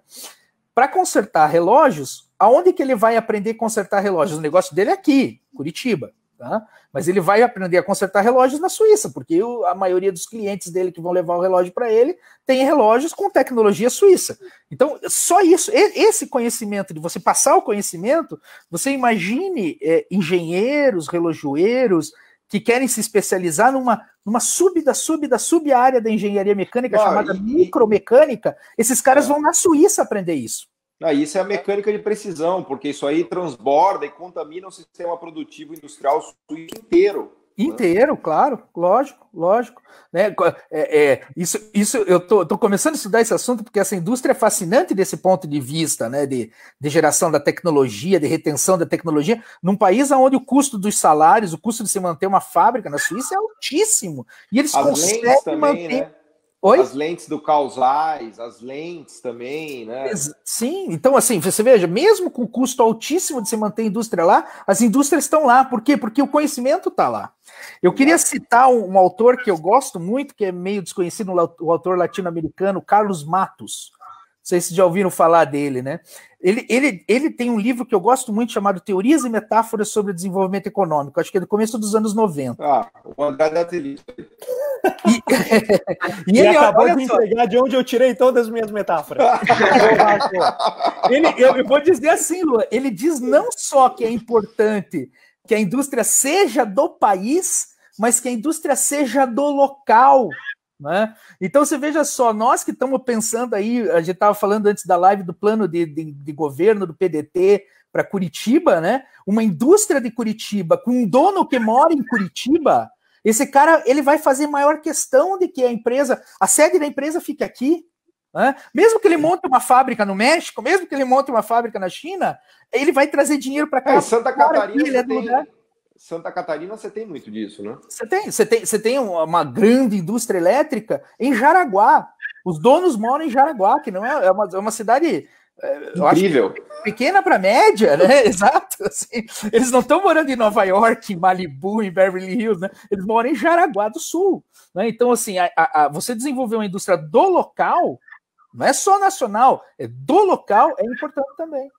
Para consertar relógios, aonde que ele vai aprender a consertar relógios? O negócio dele é aqui, Curitiba. Tá? Mas ele vai aprender a consertar relógios na Suíça, porque a maioria dos clientes dele que vão levar o relógio para ele tem relógios com tecnologia suíça. Então, só isso, esse conhecimento de você passar o conhecimento, você imagine é, engenheiros, relojoeiros que querem se especializar numa, numa sub da sub da sub área da engenharia mecânica chamada e... micromecânica, esses caras é. vão na Suíça aprender isso. Ah, isso é a mecânica de precisão, porque isso aí transborda e contamina o sistema produtivo industrial inteiro. Né? Inteiro, claro, lógico, lógico. Né? É, é, isso, isso eu tô, tô começando a estudar esse assunto porque essa indústria é fascinante desse ponto de vista, né? De, de geração da tecnologia, de retenção da tecnologia, num país onde o custo dos salários, o custo de se manter uma fábrica na Suíça é altíssimo. E eles As conseguem também, manter. Né? Oi? As lentes do causais, as lentes também, né? Sim, então assim, você veja, mesmo com o custo altíssimo de se manter a indústria lá, as indústrias estão lá. Por quê? Porque o conhecimento está lá. Eu queria citar um, autor que eu gosto muito, que é meio desconhecido, o autor latino-americano, Carlos Matos. Não sei se já ouviram falar dele, né? Ele, ele, ele tem um livro que eu gosto muito chamado Teorias e Metáforas sobre o Desenvolvimento Econômico, acho que é do começo dos anos 90. Ah, o André da E, ele acabou de entregar de onde eu tirei todas as minhas metáforas. ele, eu, eu, vou dizer assim, Lua, ele diz não só que é importante que a indústria seja do país, mas que a indústria seja do local. Né? Então você veja só, nós que estamos pensando aí, a gente estava falando antes da live do plano de, de, de governo do PDT para Curitiba, né? Uma indústria de Curitiba com um dono que mora em Curitiba esse cara ele vai fazer maior questão de que a empresa, a sede da empresa fique aqui. Né? Mesmo que ele é. monte uma fábrica no México, mesmo que ele monte uma fábrica na China, ele vai trazer dinheiro para cá. É, Santa Catarina é tem, Santa Catarina você tem muito disso, né? Você tem, você tem, você tem uma grande indústria elétrica em Jaraguá. Os donos moram em Jaraguá, que não é, é uma, é uma cidade Incrível. pequena para média, né? Exato. Assim. Eles não estão morando em Nova York, em Malibu, em Beverly Hills, né? Eles moram em Jaraguá do Sul. Né? Então, assim, a, a, você desenvolver uma indústria do local, não é só nacional, é do local, é importante também.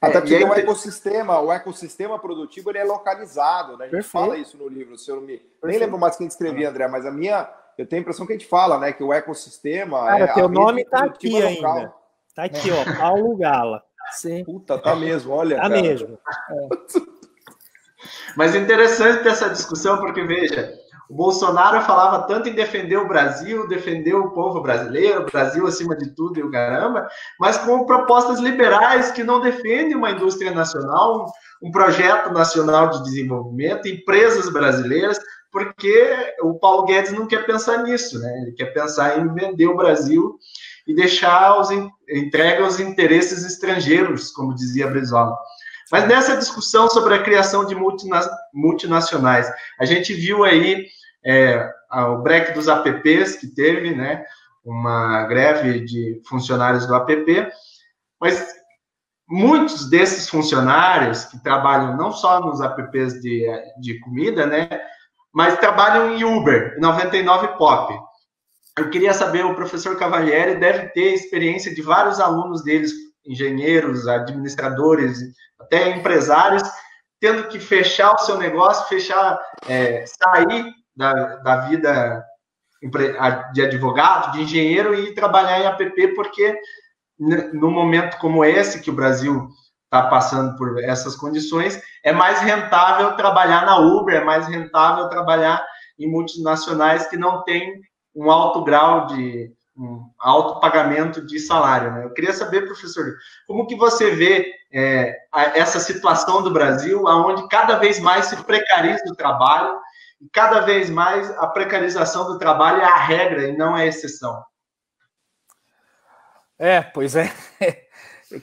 Até porque é, o é ecossistema, o ecossistema produtivo ele é localizado, né? A gente Perfeito. fala isso no livro, se eu não me. Perfeito. Nem lembro mais quem escrevia, André, mas a minha. Eu tenho a impressão que a gente fala, né? Que o ecossistema. Cara, é teu nome tá aqui local. ainda. Tá aqui, ó, Paulo Gala. Sim. Puta, tá mesmo, olha. Tá cara. mesmo. É. Mas interessante ter essa discussão, porque veja, o Bolsonaro falava tanto em defender o Brasil, defender o povo brasileiro, o Brasil acima de tudo e o caramba, mas com propostas liberais que não defendem uma indústria nacional, um projeto nacional de desenvolvimento, empresas brasileiras, porque o Paulo Guedes não quer pensar nisso, né? Ele quer pensar em vender o Brasil e deixar os entrega aos interesses estrangeiros, como dizia Brizola. Mas nessa discussão sobre a criação de multinacionais, a gente viu aí é, o break dos apps que teve, né, uma greve de funcionários do app, mas muitos desses funcionários que trabalham não só nos apps de, de comida, né, mas trabalham em Uber, 99 Pop eu queria saber, o professor Cavalieri deve ter experiência de vários alunos deles, engenheiros, administradores, até empresários, tendo que fechar o seu negócio, fechar, é, sair da, da vida de advogado, de engenheiro e trabalhar em APP, porque no momento como esse, que o Brasil está passando por essas condições, é mais rentável trabalhar na Uber, é mais rentável trabalhar em multinacionais que não têm um alto grau de um alto pagamento de salário. Né? Eu queria saber, professor, como que você vê é, essa situação do Brasil, aonde cada vez mais se precariza o trabalho e cada vez mais a precarização do trabalho é a regra e não é a exceção. É, pois é. é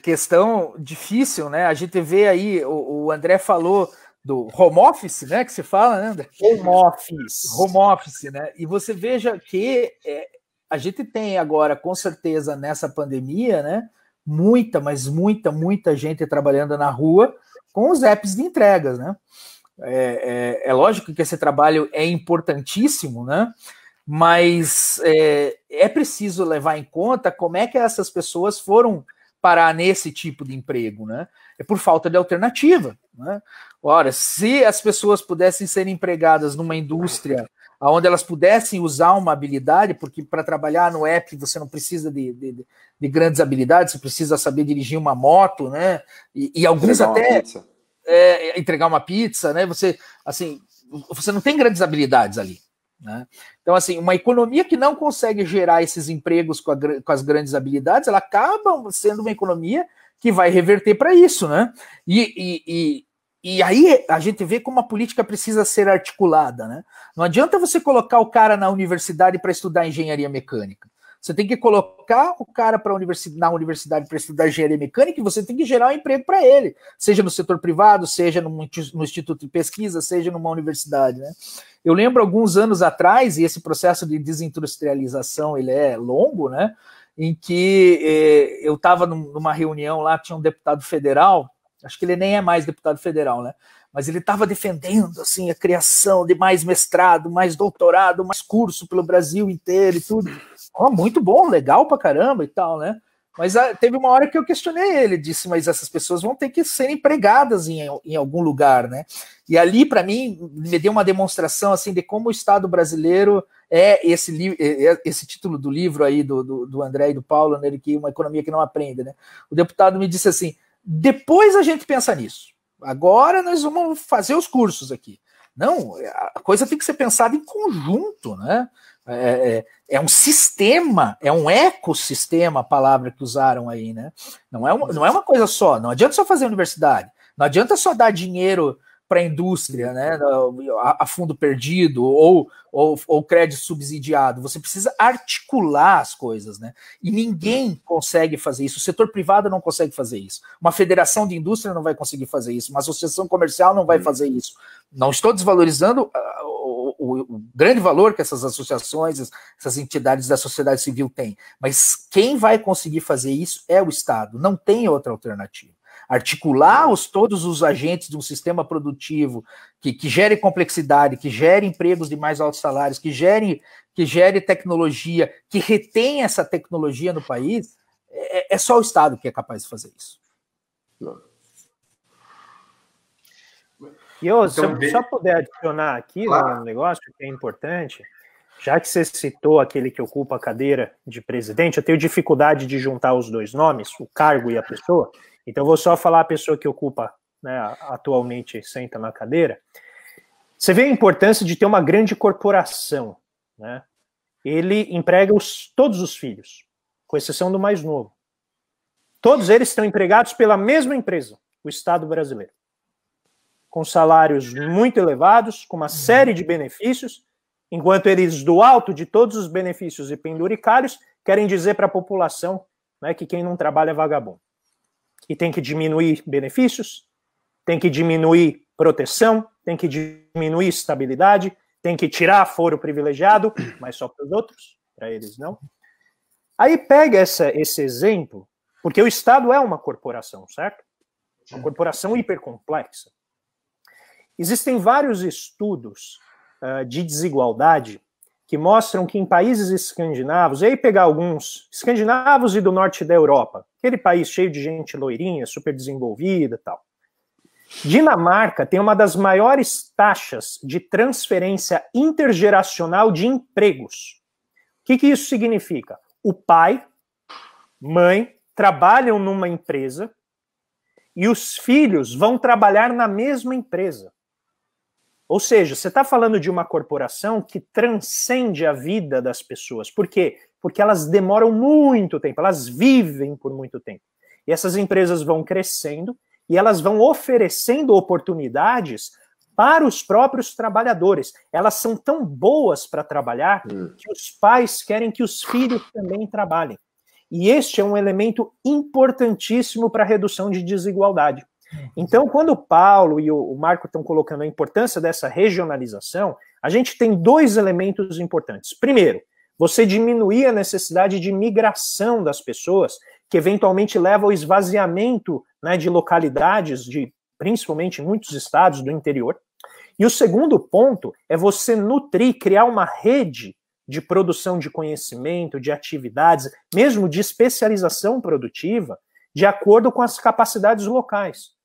questão difícil, né? A gente vê aí, o, o André falou do home office, né? Que se fala, né? Home office. Home office, né? E você veja que é, a gente tem agora, com certeza, nessa pandemia, né? Muita, mas muita, muita gente trabalhando na rua com os apps de entregas, né? É, é, é lógico que esse trabalho é importantíssimo, né? Mas é, é preciso levar em conta como é que essas pessoas foram parar nesse tipo de emprego, né? É por falta de alternativa. Né? Ora, se as pessoas pudessem ser empregadas numa indústria onde elas pudessem usar uma habilidade, porque para trabalhar no app você não precisa de, de, de, grandes habilidades, você precisa saber dirigir uma moto, né? E, e alguns entregar até é, entregar uma pizza, né? Você assim, você não tem grandes habilidades ali. Né? Então, assim, uma economia que não consegue gerar esses empregos com, a, com as grandes habilidades, ela acaba sendo uma economia que vai reverter para isso, né? E, e, e aí a gente vê como a política precisa ser articulada, né? Não adianta você colocar o cara na universidade para estudar engenharia mecânica. Você tem que colocar o cara para na universidade para estudar engenharia mecânica e você tem que gerar um emprego para ele, seja no setor privado, seja no, no instituto de pesquisa, seja numa universidade, né? Eu lembro alguns anos atrás e esse processo de desindustrialização ele é longo, né? Em que eh, eu estava num, numa reunião lá tinha um deputado federal acho que ele nem é mais deputado federal, né? Mas ele estava defendendo assim a criação de mais mestrado, mais doutorado, mais curso pelo Brasil inteiro e tudo. Oh, muito bom, legal pra caramba e tal, né? Mas ah, teve uma hora que eu questionei ele, disse, mas essas pessoas vão ter que ser empregadas em, em algum lugar, né? E ali, para mim, me deu uma demonstração assim de como o Estado brasileiro é esse, é, é esse título do livro aí do, do, do André e do Paulo, nele né, que uma economia que não aprende, né? O deputado me disse assim, depois a gente pensa nisso. Agora nós vamos fazer os cursos aqui. Não, a coisa tem que ser pensada em conjunto, né? É, é, é um sistema, é um ecossistema, a palavra que usaram aí, né? Não é, não é uma coisa só, não adianta só fazer universidade, não adianta só dar dinheiro para a indústria, né, a, a, fundo perdido ou, ou, ou crédito subsidiado. Você precisa articular as coisas, né? E ninguém consegue fazer isso. O setor privado não consegue fazer isso. Uma federação de indústria não vai conseguir fazer isso. Uma associação comercial não vai hum. fazer isso. Não estou desvalorizando ah, o, o, o grande valor que essas associações, essas entidades da sociedade civil têm, mas quem vai conseguir fazer isso é o Estado. Não tem outra alternativa articular os, todos os agentes de um sistema produtivo que, que gere complexidade, que gere empregos de mais altos salários, que gere, que gere tecnologia, que retém essa tecnologia no país, é, é, é só o Estado que é capaz de fazer isso. E então, eu, então, se eu bem... só puder adicionar aqui claro. um negócio que é importante, já que você citou aquele que ocupa a cadeira de presidente, eu tenho dificuldade de juntar os dois nomes, o cargo e a pessoa. Então, vou só falar a pessoa que ocupa né, atualmente, senta na cadeira. Você vê a importância de ter uma grande corporação. Né? Ele emprega os, todos os filhos, com exceção do mais novo. Todos eles estão empregados pela mesma empresa, o Estado brasileiro. Com salários muito elevados, com uma série de benefícios, enquanto eles, do alto de todos os benefícios e penduricários, querem dizer para a população né, que quem não trabalha é vagabundo e tem que diminuir benefícios, tem que diminuir proteção, tem que diminuir estabilidade, tem que tirar foro privilegiado, mas só para os outros, para eles não. Aí pega essa, esse exemplo, porque o Estado é uma corporação, certo? Uma corporação hipercomplexa. Existem vários estudos uh, de desigualdade que mostram que em países escandinavos, e aí pegar alguns escandinavos e do norte da Europa, aquele país cheio de gente loirinha, super desenvolvida tal. Dinamarca tem uma das maiores taxas de transferência intergeracional de empregos. O que, que isso significa? O pai, mãe trabalham numa empresa e os filhos vão trabalhar na mesma empresa. Ou seja, você está falando de uma corporação que transcende a vida das pessoas. Por quê? Porque elas demoram muito tempo, elas vivem por muito tempo. E essas empresas vão crescendo e elas vão oferecendo oportunidades para os próprios trabalhadores. Elas são tão boas para trabalhar hum. que os pais querem que os filhos também trabalhem. E este é um elemento importantíssimo para a redução de desigualdade. Então, quando o Paulo e o Marco estão colocando a importância dessa regionalização, a gente tem dois elementos importantes. Primeiro, você diminuir a necessidade de migração das pessoas, que eventualmente leva ao esvaziamento né, de localidades, de principalmente muitos estados do interior. E o segundo ponto é você nutrir, criar uma rede de produção de conhecimento, de atividades, mesmo de especialização produtiva, de acordo com as capacidades locais.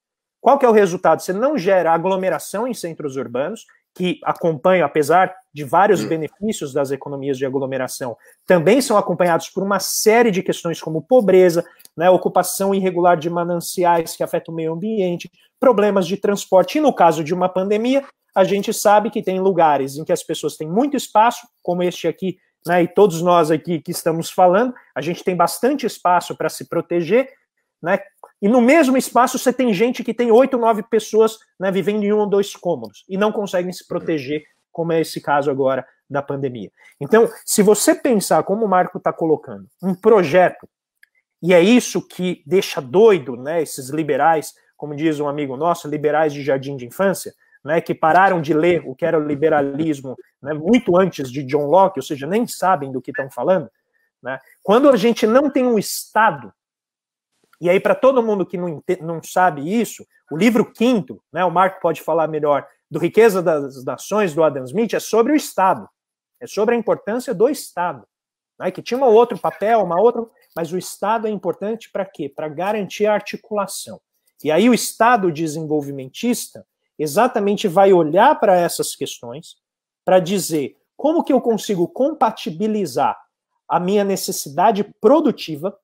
Qual que é o resultado? Você não gera aglomeração em centros urbanos, que acompanham, apesar de vários benefícios das economias de aglomeração, também são acompanhados por uma série de questões como pobreza, né, ocupação irregular de mananciais que afeta o meio ambiente, problemas de transporte. E no caso de uma pandemia, a gente sabe que tem lugares em que as pessoas têm muito espaço, como este aqui, né, e todos nós aqui que estamos falando, a gente tem bastante espaço para se proteger, né, e no mesmo espaço você tem gente que tem oito, nove pessoas né, vivendo em um ou dois cômodos e não conseguem se proteger, como é esse caso agora da pandemia. Então, se você pensar, como o Marco está colocando, um projeto, e é isso que deixa doido né, esses liberais, como diz um amigo nosso, liberais de jardim de infância, né, que pararam de ler o que era o liberalismo né, muito antes de John Locke, ou seja, nem sabem do que estão falando. Né? Quando a gente não tem um Estado e aí, para todo mundo que não, não sabe isso, o livro quinto, né, o Marco pode falar melhor, do Riqueza das Nações, do Adam Smith, é sobre o Estado. É sobre a importância do Estado. Né, que tinha um outro papel, uma outra. Mas o Estado é importante para quê? Para garantir a articulação. E aí, o Estado desenvolvimentista exatamente vai olhar para essas questões para dizer como que eu consigo compatibilizar a minha necessidade produtiva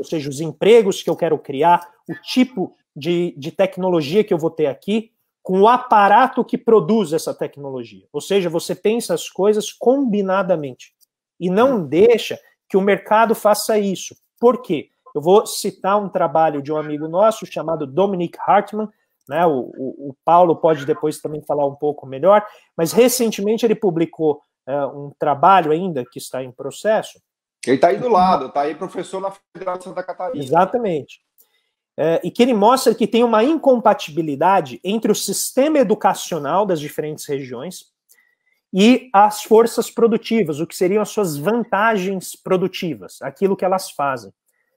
ou seja, os empregos que eu quero criar, o tipo de, de tecnologia que eu vou ter aqui, com o aparato que produz essa tecnologia. Ou seja, você pensa as coisas combinadamente e não deixa que o mercado faça isso. Por quê? Eu vou citar um trabalho de um amigo nosso chamado Dominic Hartman, né? O, o, o Paulo pode depois também falar um pouco melhor, mas recentemente ele publicou eh, um trabalho ainda que está em processo ele está aí do lado, está aí professor na Federal de Santa Catarina. Exatamente. É, e que ele mostra que tem uma incompatibilidade entre o sistema educacional das diferentes regiões e as forças produtivas, o que seriam as suas vantagens produtivas, aquilo que elas fazem.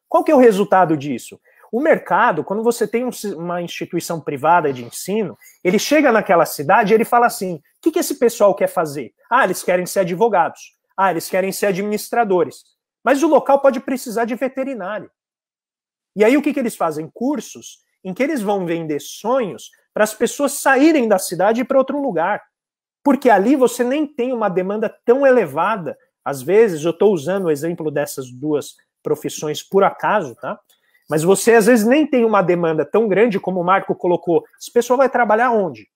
Qual que é o resultado disso? O mercado, quando você tem uma instituição privada de ensino, ele chega naquela cidade e ele fala assim: o que, que esse pessoal quer fazer? Ah, eles querem ser advogados. Ah, eles querem ser administradores. Mas o local pode precisar de veterinário. E aí o que, que eles fazem? Cursos em que eles vão vender sonhos para as pessoas saírem da cidade e para outro lugar. Porque ali você nem tem uma demanda tão elevada. Às vezes, eu estou usando o exemplo dessas duas profissões por acaso, tá? Mas você às vezes nem tem uma demanda tão grande como o Marco colocou. Esse pessoal vai trabalhar onde?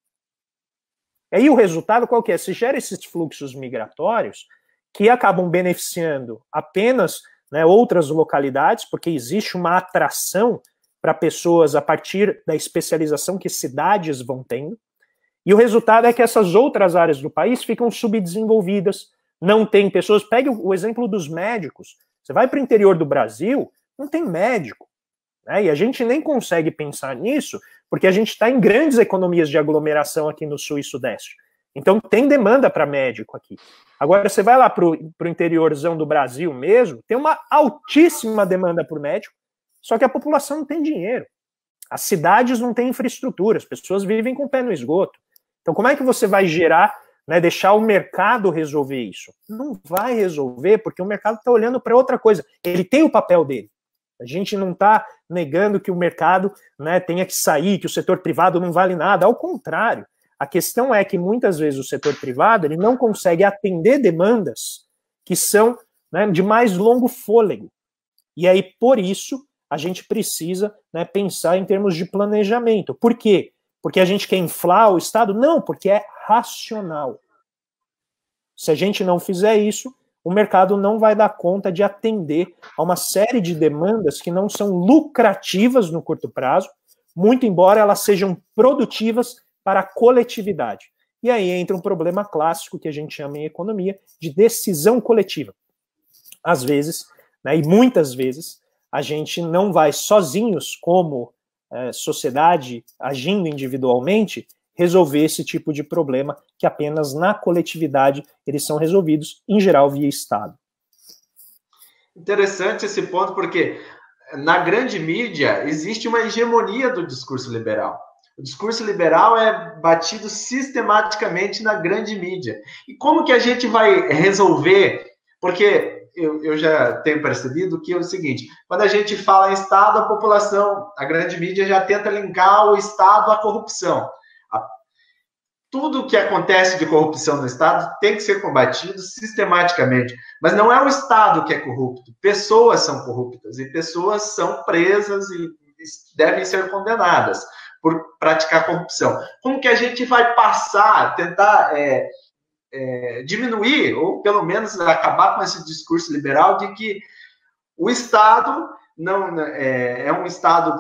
E aí o resultado qual que é? Se gera esses fluxos migratórios, que acabam beneficiando apenas né, outras localidades, porque existe uma atração para pessoas a partir da especialização que cidades vão tendo. E o resultado é que essas outras áreas do país ficam subdesenvolvidas, não tem pessoas. Pegue o exemplo dos médicos. Você vai para o interior do Brasil, não tem médico. Né? E a gente nem consegue pensar nisso, porque a gente está em grandes economias de aglomeração aqui no Sul e Sudeste. Então tem demanda para médico aqui. Agora você vai lá para o interiorzão do Brasil mesmo, tem uma altíssima demanda por médico, só que a população não tem dinheiro. As cidades não têm infraestrutura, as pessoas vivem com o pé no esgoto. Então, como é que você vai gerar, né, deixar o mercado resolver isso? Não vai resolver, porque o mercado está olhando para outra coisa. Ele tem o papel dele. A gente não está negando que o mercado né, tenha que sair, que o setor privado não vale nada. Ao contrário, a questão é que muitas vezes o setor privado ele não consegue atender demandas que são né, de mais longo fôlego. E aí, por isso, a gente precisa né, pensar em termos de planejamento. Por quê? Porque a gente quer inflar o Estado? Não, porque é racional. Se a gente não fizer isso, o mercado não vai dar conta de atender a uma série de demandas que não são lucrativas no curto prazo, muito embora elas sejam produtivas para a coletividade. E aí entra um problema clássico que a gente chama em economia de decisão coletiva. Às vezes, né, e muitas vezes, a gente não vai sozinhos, como é, sociedade, agindo individualmente, resolver esse tipo de problema que apenas na coletividade eles são resolvidos, em geral via Estado. Interessante esse ponto, porque na grande mídia existe uma hegemonia do discurso liberal. O discurso liberal é batido sistematicamente na grande mídia. E como que a gente vai resolver? Porque eu, eu já tenho percebido que é o seguinte: quando a gente fala em Estado, a população, a grande mídia já tenta linkar o Estado à corrupção. Tudo que acontece de corrupção no Estado tem que ser combatido sistematicamente. Mas não é o Estado que é corrupto, pessoas são corruptas e pessoas são presas e devem ser condenadas por praticar corrupção. Como que a gente vai passar, tentar é, é, diminuir, ou pelo menos acabar com esse discurso liberal de que o Estado não né, é, é um Estado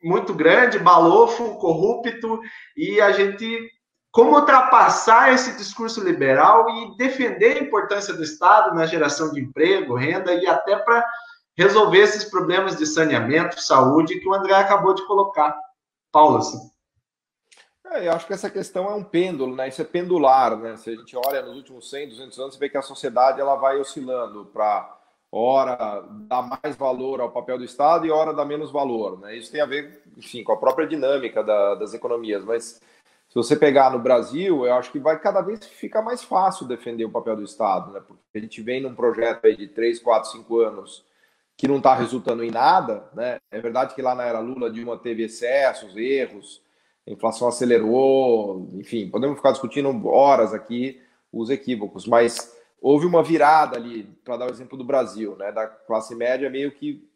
muito grande, balofo, corrupto, e a gente como ultrapassar esse discurso liberal e defender a importância do Estado na geração de emprego, renda e até para resolver esses problemas de saneamento, saúde que o André acabou de colocar. Paulo, assim. É, eu acho que essa questão é um pêndulo, né? Isso é pendular, né? Se a gente olha nos últimos 100, 200 anos, você vê que a sociedade ela vai oscilando para hora dá mais valor ao papel do Estado e hora dá menos valor, né? Isso tem a ver, enfim, com a própria dinâmica da, das economias, mas se você pegar no Brasil, eu acho que vai cada vez ficar mais fácil defender o papel do Estado, né? Porque a gente vem num projeto aí de 3, 4, 5 anos que não está resultando em nada. Né? É verdade que lá na era Lula, Dilma teve excessos, erros, a inflação acelerou, enfim, podemos ficar discutindo horas aqui os equívocos, mas houve uma virada ali, para dar o exemplo do Brasil, né? da classe média meio que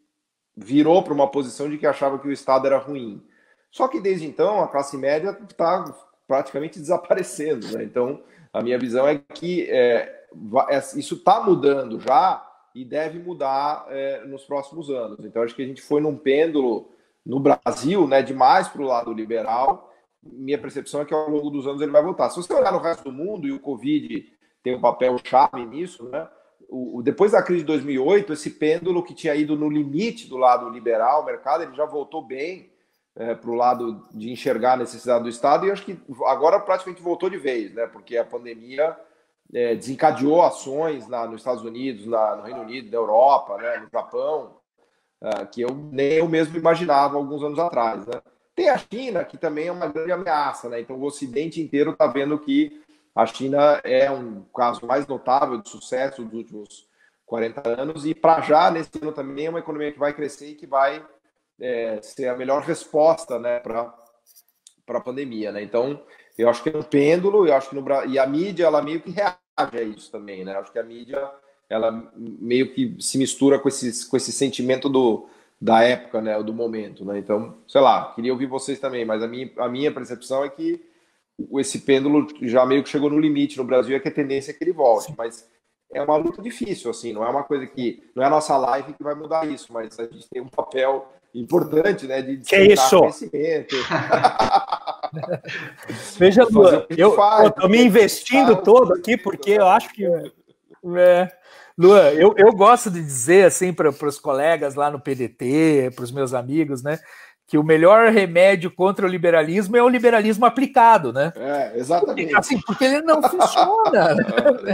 virou para uma posição de que achava que o Estado era ruim. Só que desde então a classe média está praticamente desaparecendo. Né? Então, a minha visão é que é, é isso está mudando já, e deve mudar é, nos próximos anos. Então, acho que a gente foi num pêndulo no Brasil, né, demais para o lado liberal. Minha percepção é que ao longo dos anos ele vai voltar. Se você olhar no resto do mundo, e o Covid tem um papel chave nisso, né? O, depois da crise de 2008, esse pêndulo que tinha ido no limite do lado liberal, o mercado, ele já voltou bem é, para o lado de enxergar a necessidade do Estado, e acho que agora praticamente voltou de vez, né? Porque a pandemia é, desencadeou ações na, nos Estados Unidos, na, no Reino Unido, na Europa, né, no Japão, uh, que eu nem eu mesmo imaginava alguns anos atrás. Né? Tem a China, que também é uma grande ameaça, né? então o Ocidente inteiro está vendo que a China é um caso mais notável de sucesso dos últimos 40 anos, e para já, nesse ano também, é uma economia que vai crescer e que vai é, ser a melhor resposta né, para a pandemia. Né? Então, eu acho que é um pêndulo, eu acho que no, e a mídia ela meio que reage é isso também, né? Acho que a mídia ela meio que se mistura com, esses, com esse sentimento do, da época, né, do momento, né? Então, sei lá, queria ouvir vocês também, mas a minha, a minha percepção é que esse pêndulo já meio que chegou no limite no Brasil, é que a tendência é que ele volte, mas é uma luta difícil, assim, não é uma coisa que não é a nossa live que vai mudar isso, mas a gente tem um papel importante, né, de que é isso? conhecimento. Veja, Luan, eu, estou me investindo todo aqui porque eu acho que. É. Luan, eu, eu gosto de dizer assim para os colegas lá no PDT, para os meus amigos, né? que o melhor remédio contra o liberalismo é o liberalismo aplicado, né? É, exatamente. Porque, assim, porque ele não funciona, né?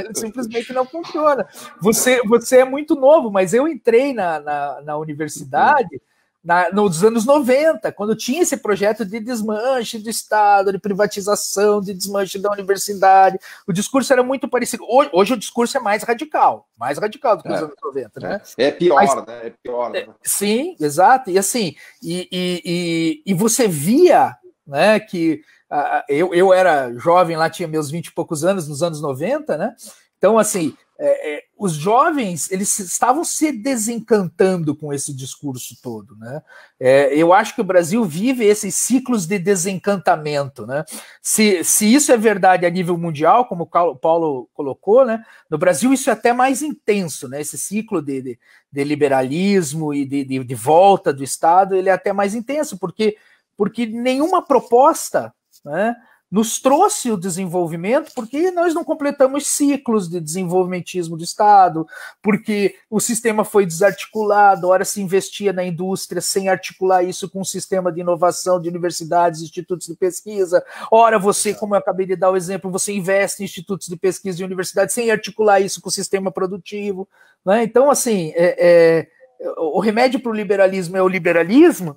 ele simplesmente não funciona. Você, você é muito novo, mas eu entrei na, na, na universidade na, nos anos 90, quando tinha esse projeto de desmanche do Estado, de privatização, de desmanche da universidade, o discurso era muito parecido. Hoje, hoje o discurso é mais radical, mais radical do que é, anos 90, né? É. é pior, Mas, né? É pior. É, né? Sim, exato. E assim, e, e, e, e você via né, que uh, eu, eu era jovem lá, tinha meus 20 e poucos anos, nos anos 90, né? Então, assim, é, é, os jovens eles estavam se desencantando com esse discurso todo, né? É, eu acho que o Brasil vive esses ciclos de desencantamento, né? Se, se isso é verdade a nível mundial, como o Paulo colocou, né? No Brasil isso é até mais intenso, né? Esse ciclo de, de, de liberalismo e de, de, de volta do Estado ele é até mais intenso porque porque nenhuma proposta, né? nos trouxe o desenvolvimento, porque nós não completamos ciclos de desenvolvimentismo do Estado, porque o sistema foi desarticulado, hora se investia na indústria sem articular isso com o um sistema de inovação de universidades, institutos de pesquisa, ora você, como eu acabei de dar o exemplo, você investe em institutos de pesquisa e universidades sem articular isso com o sistema produtivo. Né? Então, assim, é, é, o remédio para o liberalismo é o liberalismo,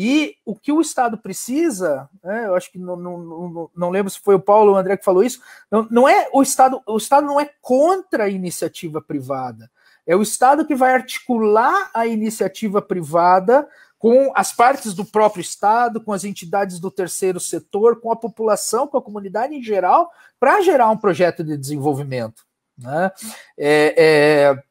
e o que o Estado precisa, né, eu acho que não, não, não, não, lembro se foi o Paulo ou o André que falou isso, não, não é o Estado, o Estado não é contra a iniciativa privada. É o Estado que vai articular a iniciativa privada com as partes do próprio Estado, com as entidades do terceiro setor, com a população, com a comunidade em geral, para gerar um projeto de desenvolvimento. Né? É, é,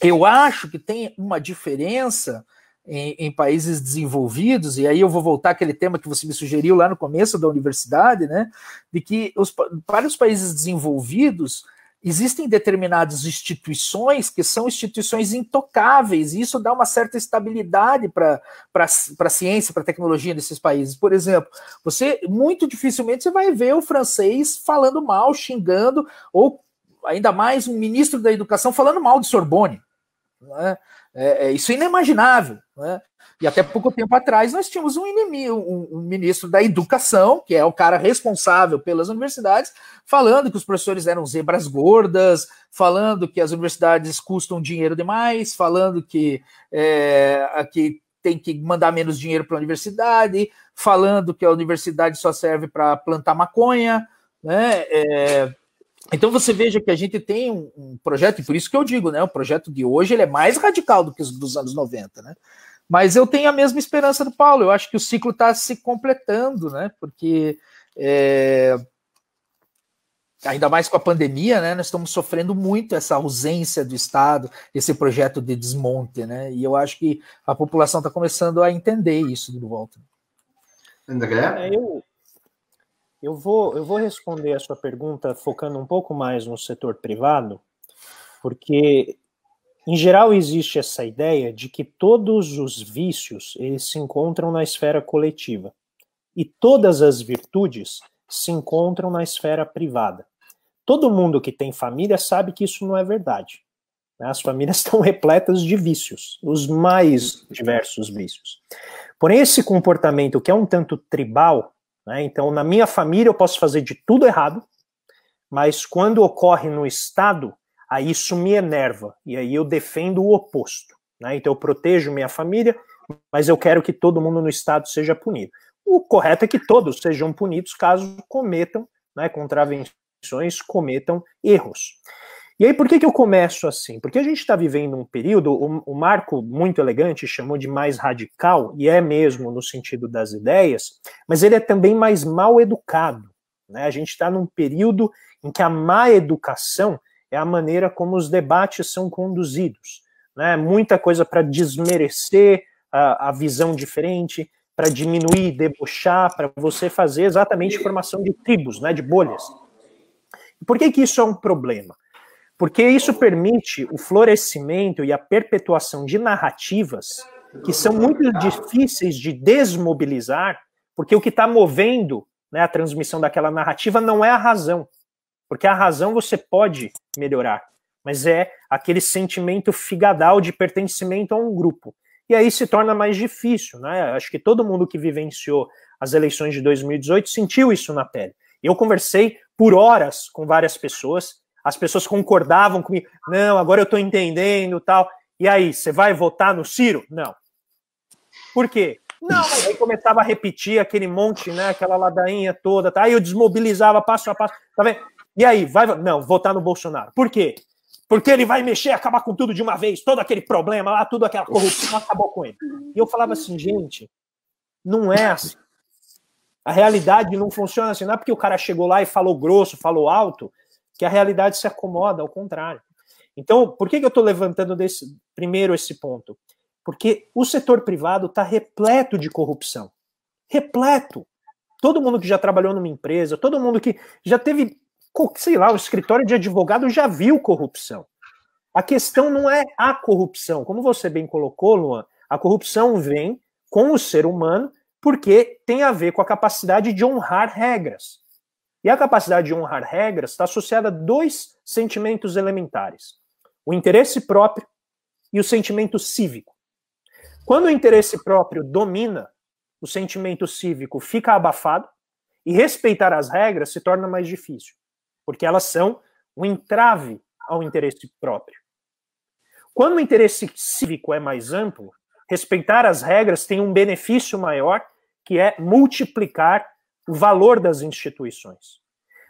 eu acho que tem uma diferença em, em, países desenvolvidos, e aí eu vou voltar àquele tema que você me sugeriu lá no começo da universidade, né, de que os, para os países desenvolvidos existem determinadas instituições que são instituições intocáveis, e isso dá uma certa estabilidade para a ciência, para a tecnologia desses países. Por exemplo, você muito dificilmente você vai ver o francês falando mal, xingando, ou ainda mais um ministro da educação falando mal de Sorbonne. Né? É, é, isso é inimaginável. Né? E até pouco tempo atrás nós tínhamos um inimigo, um, um, ministro da educação, que é o cara responsável pelas universidades, falando que os professores eram zebras gordas, falando que as universidades custam dinheiro demais, falando que, é, que tem que mandar menos dinheiro para a universidade, falando que a universidade só serve para plantar maconha, né? É, então você veja que a gente tem um, um, projeto, e por isso que eu digo, né? O projeto de hoje ele é mais radical do que os dos anos 90, né? Mas eu tenho a mesma esperança do Paulo. Eu acho que o ciclo está se completando, né? Porque é, ainda mais com a pandemia, né? Nós estamos sofrendo muito essa ausência do Estado, esse projeto de desmonte, né? E eu acho que a população está começando a entender isso de volta. André? É, eu, eu vou, eu vou responder a sua pergunta focando um pouco mais no setor privado, porque em geral existe essa ideia de que todos os vícios eles se encontram na esfera coletiva e todas as virtudes se encontram na esfera privada. Todo mundo que tem família sabe que isso não é verdade. Né? As famílias estão repletas de vícios, os mais diversos vícios. Porém, esse comportamento que é um tanto tribal né? Então, na minha família, eu posso fazer de tudo errado, mas quando ocorre no Estado, aí isso me enerva, e aí eu defendo o oposto. Né? Então, eu protejo minha família, mas eu quero que todo mundo no Estado seja punido. O correto é que todos sejam punidos caso cometam né, contravenções, cometam erros. E aí, por que, que eu começo assim? Porque a gente está vivendo um período, o, o, Marco, muito elegante, chamou de mais radical, e é mesmo no sentido das ideias, mas ele é também mais mal educado. Né? A gente está num período em que a má educação é a maneira como os debates são conduzidos. Né? Muita coisa para desmerecer a, a visão diferente, para diminuir, debochar, para você fazer exatamente formação de tribos, né? de bolhas. Por que, que isso é um problema? porque isso permite o florescimento e a perpetuação de narrativas que são muito difíceis de desmobilizar, porque o que está movendo né, a transmissão daquela narrativa não é a razão, porque a razão você pode melhorar, mas é aquele sentimento figadal de pertencimento a um grupo. E aí se torna mais difícil, né? Acho que todo mundo que vivenciou as eleições de 2018 sentiu isso na pele. Eu conversei por horas com várias pessoas as pessoas concordavam comigo. Não, agora eu estou entendendo tal. E aí, você vai votar no Ciro? Não. Por quê? Não, aí começava a repetir aquele monte, né? Aquela ladainha toda, tá? Aí eu desmobilizava passo a passo, tá vendo? E aí, vai. Não, votar no Bolsonaro. Por quê? Porque ele vai mexer, acabar com tudo de uma vez, todo aquele problema lá, tudo aquela corrupção, acabou com ele. E eu falava assim, gente, não é assim. A realidade não funciona assim, não é porque o cara chegou lá e falou grosso, falou alto, que a realidade se acomoda ao contrário. Então, por que, que eu estou levantando desse, primeiro esse ponto? Porque o setor privado está repleto de corrupção. Repleto. Todo mundo que já trabalhou numa empresa, todo mundo que já teve, sei lá, o escritório de advogado já viu corrupção. A questão não é a corrupção. Como você bem colocou, Luan, a corrupção vem com o ser humano porque tem a ver com a capacidade de honrar regras. E a capacidade de honrar regras está associada a dois sentimentos elementares: o interesse próprio e o sentimento cívico. Quando o interesse próprio domina, o sentimento cívico fica abafado e respeitar as regras se torna mais difícil, porque elas são um entrave ao interesse próprio. Quando o interesse cívico é mais amplo, respeitar as regras tem um benefício maior, que é multiplicar o valor das instituições.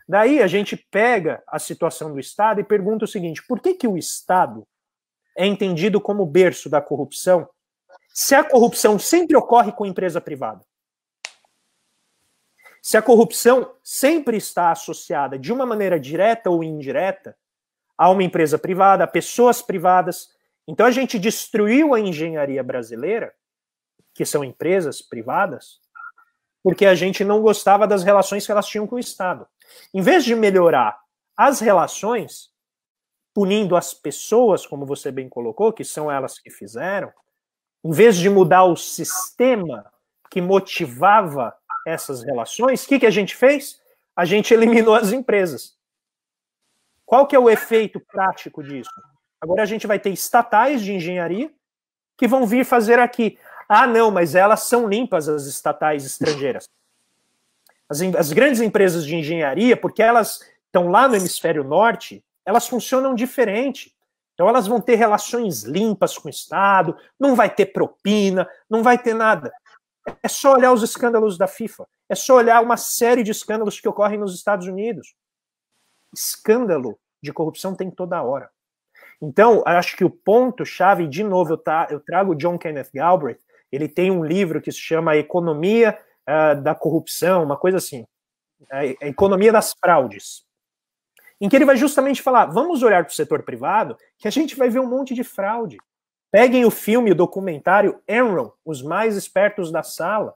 Daí a gente pega a situação do Estado e pergunta o seguinte: por que, que o Estado é entendido como berço da corrupção se a corrupção sempre ocorre com empresa privada? Se a corrupção sempre está associada de uma maneira direta ou indireta a uma empresa privada, a pessoas privadas. Então a gente destruiu a engenharia brasileira, que são empresas privadas, porque a gente não gostava das relações que elas tinham com o Estado. Em vez de melhorar as relações, punindo as pessoas, como você bem colocou, que são elas que fizeram, em vez de mudar o sistema que motivava essas relações, o que, que a gente fez? A gente eliminou as empresas. Qual que é o efeito prático disso? Agora a gente vai ter estatais de engenharia que vão vir fazer aqui. Ah, não, mas elas são limpas, as estatais estrangeiras. As, as grandes empresas de engenharia, porque elas estão lá no hemisfério norte, elas funcionam diferente. Então elas vão ter relações limpas com o Estado, não vai ter propina, não vai ter nada. É só olhar os escândalos da FIFA, é só olhar uma série de escândalos que ocorrem nos Estados Unidos. Escândalo de corrupção tem toda hora. Então, acho que o ponto-chave, de novo, eu, tá, trago o John Kenneth Galbraith, ele tem um livro que se chama Economia uh, da Corrupção, uma coisa assim, a é, é Economia das Fraudes, em que ele vai justamente falar: vamos olhar para o setor privado, que a gente vai ver um monte de fraude. Peguem o filme, o documentário Enron, os mais espertos da sala.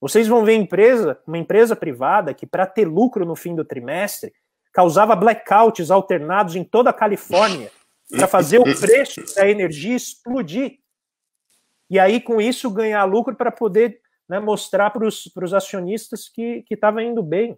Vocês vão ver empresa, uma empresa privada que, para ter lucro no fim do trimestre, causava blackouts alternados em toda a Califórnia para fazer o preço da energia explodir e aí com isso ganhar lucro para poder né, mostrar para os acionistas que estava indo bem.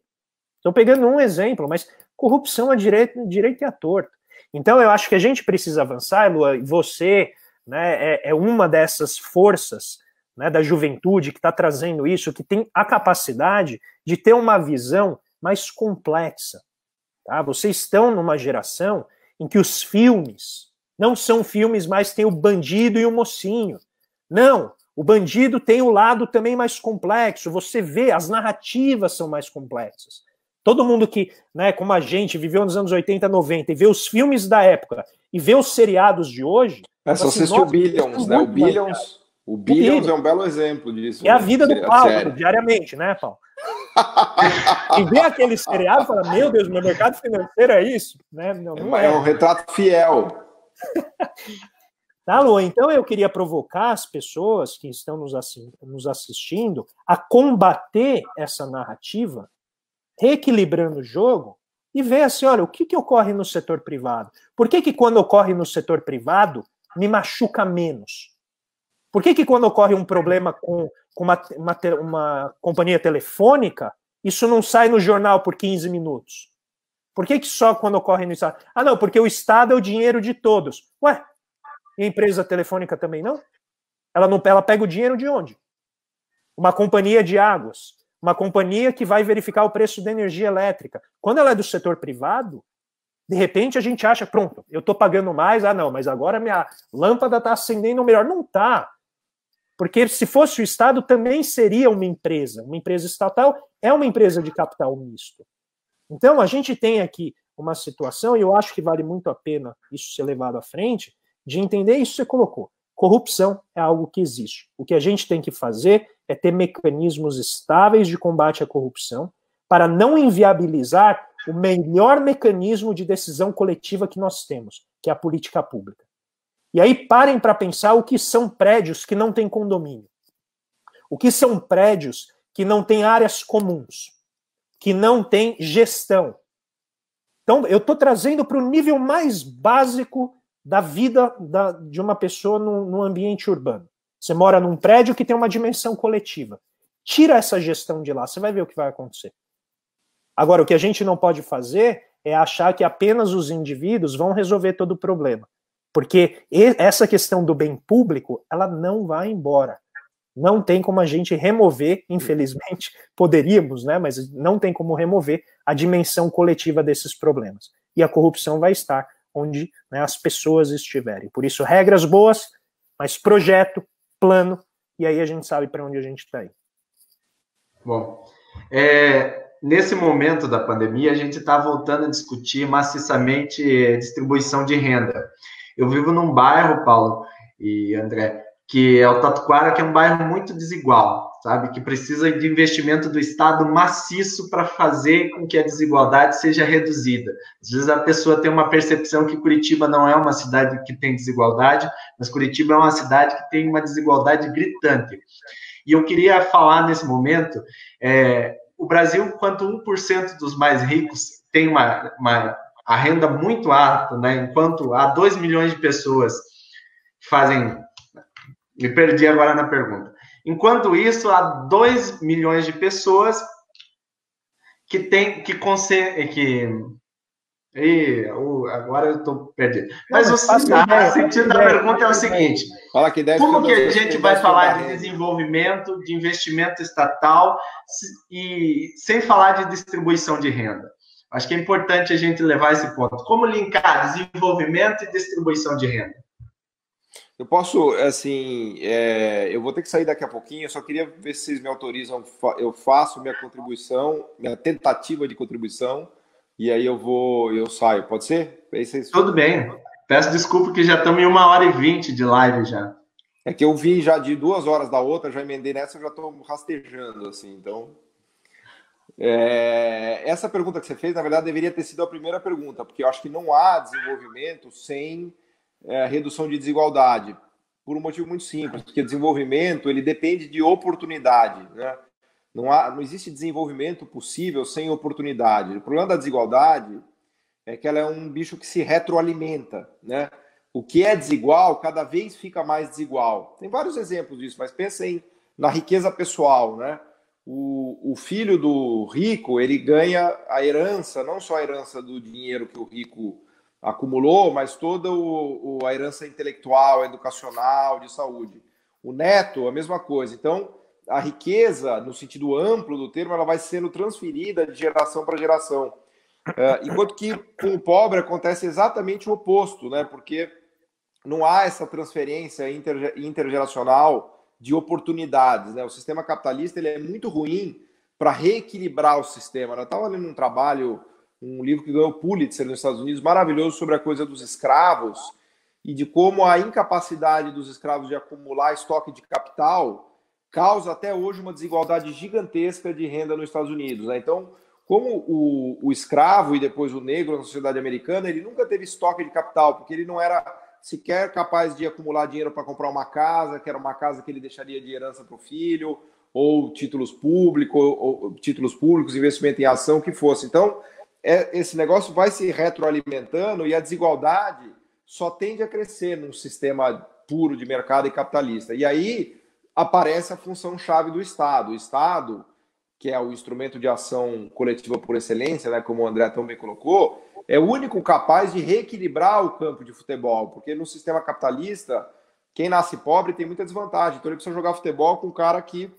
Estou pegando um exemplo, mas corrupção é direito, direito e a torta. Então eu acho que a gente precisa avançar, Lua, e você né, é, é uma dessas forças né, da juventude que está trazendo isso, que tem a capacidade de ter uma visão mais complexa. Tá? Vocês estão numa geração em que os filmes não são filmes mas tem o bandido e o mocinho. Não, o bandido tem o um lado também mais complexo. Você vê, as narrativas são mais complexas. Todo mundo que, né, como a gente, viveu nos anos 80, 90 e vê os filmes da época e vê os seriados de hoje. É, tipo só assistir né? o Billions, né? O Billions, o Billions é um belo exemplo disso. É a né? vida do Paulo, sério. diariamente, né, Paulo? e vê aquele seriado e fala, Meu Deus, meu mercado financeiro é isso? Né? Não, é não é, é um retrato fiel. Tá, Lua? Então eu queria provocar as pessoas que estão nos, nos assistindo a combater essa narrativa, reequilibrando o jogo e ver assim, olha, o que, que ocorre no setor privado? Por que, que quando ocorre no setor privado me machuca menos? Por que, que quando ocorre um problema com, com uma, uma, uma companhia telefônica, isso não sai no jornal por 15 minutos? Por que, que só quando ocorre no Estado? Ah, não, porque o Estado é o dinheiro de todos. Ué, e a empresa telefônica também não? Ela não ela pega o dinheiro de onde? Uma companhia de águas, uma companhia que vai verificar o preço da energia elétrica. Quando ela é do setor privado, de repente a gente acha, pronto, eu estou pagando mais, ah não, mas agora minha lâmpada está acendendo melhor. Não está. Porque se fosse o Estado, também seria uma empresa. Uma empresa estatal é uma empresa de capital misto. Então a gente tem aqui uma situação, e eu acho que vale muito a pena isso ser levado à frente, de entender isso que você colocou. Corrupção é algo que existe. O que a gente tem que fazer é ter mecanismos estáveis de combate à corrupção para não inviabilizar o melhor mecanismo de decisão coletiva que nós temos, que é a política pública. E aí parem para pensar o que são prédios que não têm condomínio. O que são prédios que não têm áreas comuns, que não têm gestão. Então, eu estou trazendo para o nível mais básico da vida da, de uma pessoa num, num ambiente urbano. Você mora num prédio que tem uma dimensão coletiva. Tira essa gestão de lá, você vai ver o que vai acontecer. Agora, o que a gente não pode fazer é achar que apenas os indivíduos vão resolver todo o problema. Porque essa questão do bem público, ela não vai embora. Não tem como a gente remover, infelizmente, poderíamos, né? Mas não tem como remover a dimensão coletiva desses problemas. E a corrupção vai estar onde né, as pessoas estiverem. Por isso, regras boas, mas projeto, plano, e aí a gente sabe para onde a gente está indo. Bom, é, nesse momento da pandemia, a gente está voltando a discutir maciçamente distribuição de renda. Eu vivo num bairro, Paulo e André, que é o Tatuquara, que é um bairro muito desigual sabe? Que precisa de investimento do Estado maciço para fazer com que a desigualdade seja reduzida. Às vezes a pessoa tem uma percepção que Curitiba não é uma cidade que tem desigualdade, mas Curitiba é uma cidade que tem uma desigualdade gritante. E eu queria falar nesse momento, é, o Brasil, quanto 1% dos mais ricos tem uma, uma a renda muito alta, né? enquanto há 2 milhões de pessoas fazem... Me perdi agora na pergunta. Enquanto isso, há 2 milhões de pessoas que têm que consegue que agora eu estou perdido. Mas, Não, o sentido da pergunta é o seguinte: que como que a gente vai falar de desenvolvimento, de investimento estatal e sem falar de distribuição de renda? Acho que é importante a gente levar esse ponto. Como linkar desenvolvimento e distribuição de renda? Eu posso, assim, é, eu vou ter que sair daqui a pouquinho, eu só queria ver se vocês me autorizam, eu faço minha contribuição, minha tentativa de contribuição, e aí eu vou, eu saio, pode ser? Vocês... Tudo bem, peço desculpa que já estamos em uma hora e vinte de live já. É que eu vi já de duas horas da outra, já emendei nessa, eu já estou rastejando, assim, então... É, essa pergunta que você fez, na verdade, deveria ter sido a primeira pergunta, porque eu acho que não há desenvolvimento sem é, redução de desigualdade? Por um motivo muito simples, porque desenvolvimento ele depende de oportunidade. Né? Não, há, não existe desenvolvimento possível sem oportunidade. O problema da desigualdade é que ela é um bicho que se retroalimenta. Né? O que é desigual cada vez fica mais desigual. Tem vários exemplos disso, mas pensem na riqueza pessoal. Né? O, o filho do rico ele ganha a herança, não só a herança do dinheiro que o rico acumulou, mas toda o, o, a herança intelectual, educacional, de saúde. O neto, a mesma coisa. Então, a riqueza, no sentido amplo do termo, ela vai sendo transferida de geração para geração. Uh, enquanto que com o pobre acontece exatamente o oposto, né? Porque não há essa transferência inter, intergeracional de oportunidades, né? O sistema capitalista ele é muito ruim para reequilibrar o sistema. Né? Eu estava lendo um trabalho um livro que ganhou Pulitzer nos Estados Unidos, maravilhoso sobre a coisa dos escravos e de como a incapacidade dos escravos de acumular estoque de capital causa até hoje uma desigualdade gigantesca de renda nos Estados Unidos. Né? Então, como o, o, escravo e depois o negro na sociedade americana, ele nunca teve estoque de capital, porque ele não era sequer capaz de acumular dinheiro para comprar uma casa, que era uma casa que ele deixaria de herança para o filho, ou títulos públicos, ou, ou títulos públicos, investimento em ação, que fosse. Então, é, esse negócio vai se retroalimentando e a desigualdade só tende a crescer num sistema puro de mercado e capitalista. E aí aparece a função chave do Estado. O Estado, que é o instrumento de ação coletiva por excelência, né, como o André também colocou, é o único capaz de reequilibrar o campo de futebol, porque no sistema capitalista, quem nasce pobre tem muita desvantagem. Então ele precisa jogar futebol com um cara que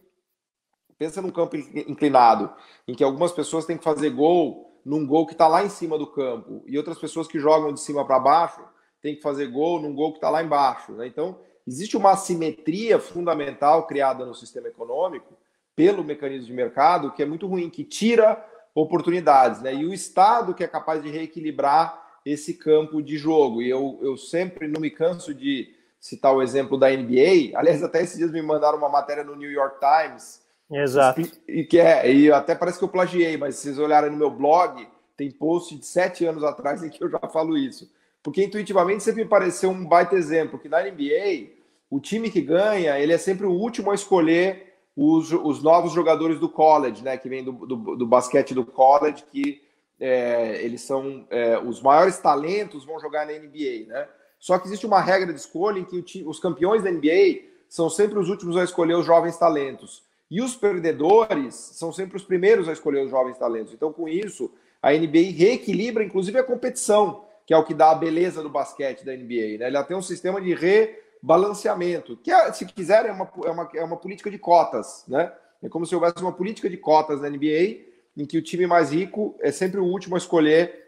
pensa num campo inclinado, em que algumas pessoas têm que fazer gol num gol que está lá em cima do campo e outras pessoas que jogam de cima para baixo têm que fazer gol num gol que está lá embaixo. Né? Então, existe uma assimetria fundamental criada no sistema econômico pelo mecanismo de mercado que é muito ruim, que tira oportunidades. Né? E o Estado que é capaz de reequilibrar esse campo de jogo. E eu, eu sempre não me canso de citar o exemplo da NBA. Aliás, até esses dias me mandaram uma matéria no New York Times Exato. E que é, e até parece que eu plagiei, mas se vocês olharem no meu blog, tem post de sete anos atrás em que eu já falo isso. Porque intuitivamente sempre me pareceu um baita exemplo, que na NBA, o time que ganha, ele é sempre o último a escolher os, os novos jogadores do college, né? Que vem do, do, do basquete do college, que é, eles são é, os maiores talentos vão jogar na NBA, né? Só que existe uma regra de escolha em que time, os campeões da NBA são sempre os últimos a escolher os jovens talentos. E os perdedores são sempre os primeiros a escolher os jovens talentos. Então, com isso, a NBA reequilibra, inclusive, a competição, que é o que dá a beleza do basquete da NBA. Né? Ela tem um sistema de rebalanceamento, que, é, se quiser, é uma, é, uma, é uma política de cotas. Né? É como se houvesse uma política de cotas na NBA, em que o time mais rico é sempre o último a escolher